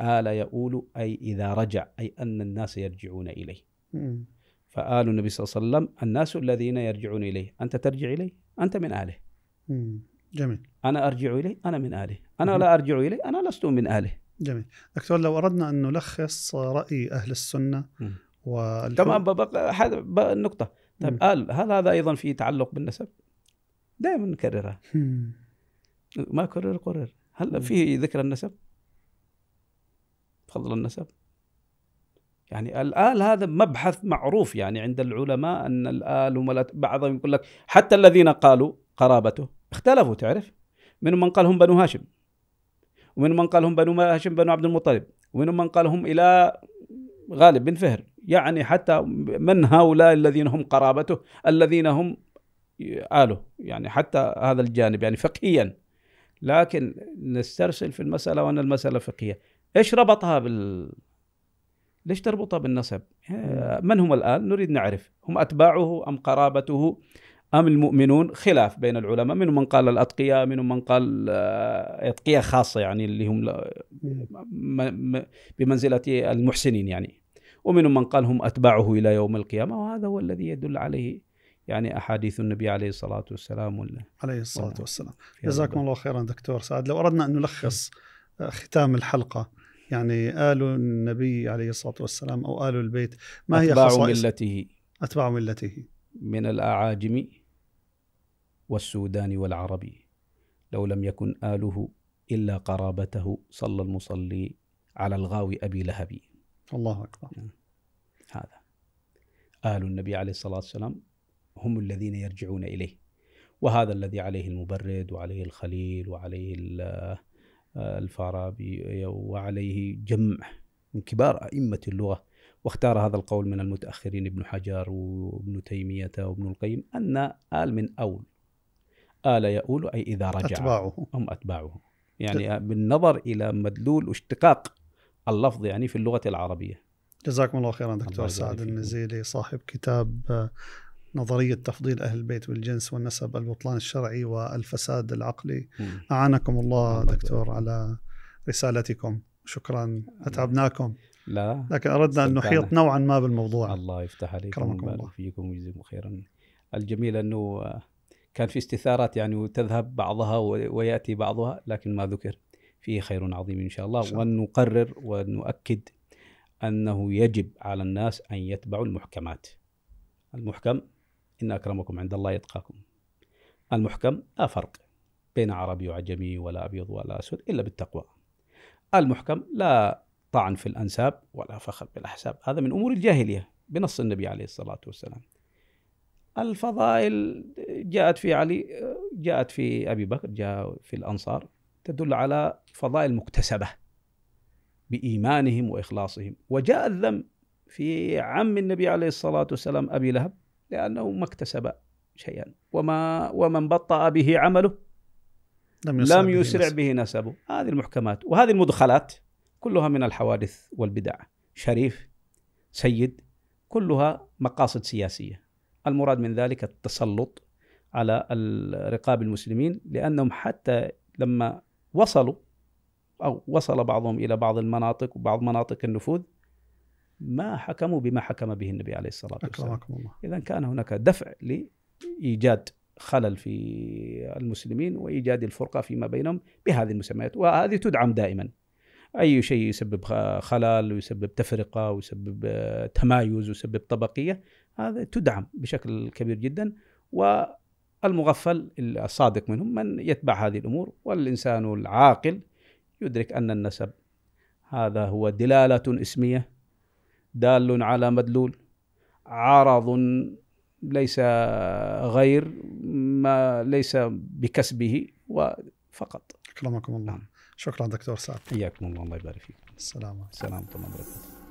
آل يؤول أي إذا رجع أي أن الناس يرجعون إليه فآل النبي صلى الله عليه وسلم الناس الذين يرجعون إليه أنت ترجع إليه أنت من آله جميل أنا أرجع إليه أنا من آله أنا لا أرجع إليه أنا لست من آله جميل دكتور لو أردنا أن نلخص رأي أهل السنة تمام هذا النقطة طيب قال هل هذا أيضا في تعلق بالنسب؟ دائما نكررها ما كرر قرر هل في ذكر النسب؟ فضل النسب يعني الآل هذا مبحث معروف يعني عند العلماء أن الآل هم بعضهم يقول لك حتى الذين قالوا قرابته اختلفوا تعرف منهم من قال هم بنو هاشم ومن من قال بنو هاشم بنو عبد المطلب ومنهم من قال إلى غالب بن فهر يعني حتى من هؤلاء الذين هم قرابته الذين هم آله يعني حتى هذا الجانب يعني فقهيا لكن نسترسل في المسألة وأن المسألة فقهية إيش ربطها بال ليش تربطها بالنسب من هم الآن نريد نعرف هم أتباعه أم قرابته أم المؤمنون خلاف بين العلماء منهم من قال الأتقياء منهم من قال آه، أتقياء خاصة يعني اللي هم بمنزلة المحسنين يعني ومنهم من قال هم أتباعه إلى يوم القيامة وهذا هو الذي يدل عليه يعني أحاديث النبي عليه الصلاة والسلام ولا عليه الصلاة والسلام جزاكم الله خيرا دكتور سعد لو أردنا أن نلخص نعم. آه، ختام الحلقة يعني آل النبي عليه الصلاة والسلام أو آل البيت ما هي أتباع ملته أتباع ملته من الأعاجم والسودان والعربي لو لم يكن آله إلا قرابته صلى المصلي على الغاوي أبي لهب الله أكبر نعم. هذا آل النبي عليه الصلاة والسلام هم الذين يرجعون إليه وهذا الذي عليه المبرد وعليه الخليل وعليه الفارابي وعليه جمع من كبار أئمة اللغة واختار هذا القول من المتأخرين ابن حجر وابن تيمية وابن القيم أن آل من أول آل يؤول أي إذا رجع أتباعه هم أتباعه يعني بالنظر إلى مدلول واشتقاق اللفظ يعني في اللغة العربية جزاكم الله خيرا دكتور سعد النزيلي صاحب كتاب آه، نظرية تفضيل أهل البيت والجنس والنسب البطلان الشرعي والفساد العقلي أعانكم الله دكتور على رسالتكم شكرا أتعبناكم لا لكن أردنا أن نحيط نوعا ما بالموضوع الله يفتح عليكم كرمكم الله فيكم ويجزيكم خيرا الجميل أنه آه، كان في استثارات يعني وتذهب بعضها وياتي بعضها لكن ما ذكر فيه خير عظيم ان شاء الله ونقرر ونؤكد انه يجب على الناس ان يتبعوا المحكمات المحكم ان اكرمكم عند الله يتقاكم المحكم لا فرق بين عربي وعجمي ولا ابيض ولا اسود الا بالتقوى المحكم لا طعن في الانساب ولا فخر بالاحساب هذا من امور الجاهليه بنص النبي عليه الصلاه والسلام الفضائل جاءت في علي جاءت في ابي بكر جاء في الانصار تدل على فضائل مكتسبه بايمانهم واخلاصهم وجاء الذم في عم النبي عليه الصلاه والسلام ابي لهب لانه ما اكتسب شيئا وما ومن بطأ به عمله لم يسرع, لم يسرع به, به نسبه هذه المحكمات وهذه المدخلات كلها من الحوادث والبدع شريف سيد كلها مقاصد سياسيه المراد من ذلك التسلط على رقاب المسلمين لأنهم حتى لما وصلوا أو وصل بعضهم إلى بعض المناطق وبعض مناطق النفوذ ما حكموا بما حكم به النبي عليه الصلاة والسلام إذا كان هناك دفع لإيجاد خلل في المسلمين وإيجاد الفرقة فيما بينهم بهذه المسميات وهذه تدعم دائما أي شيء يسبب خلل ويسبب تفرقة ويسبب تمايز ويسبب طبقية هذا تدعم بشكل كبير جدا والمغفل الصادق منهم من يتبع هذه الامور والانسان العاقل يدرك ان النسب هذا هو دلاله اسميه دال على مدلول عرض ليس غير ما ليس بكسبه فقط. اكرمكم الله. نعم. شكرا دكتور سعد. حياكم الله الله يبارك فيك. السلام عليكم. ورحمه الله وبركاته.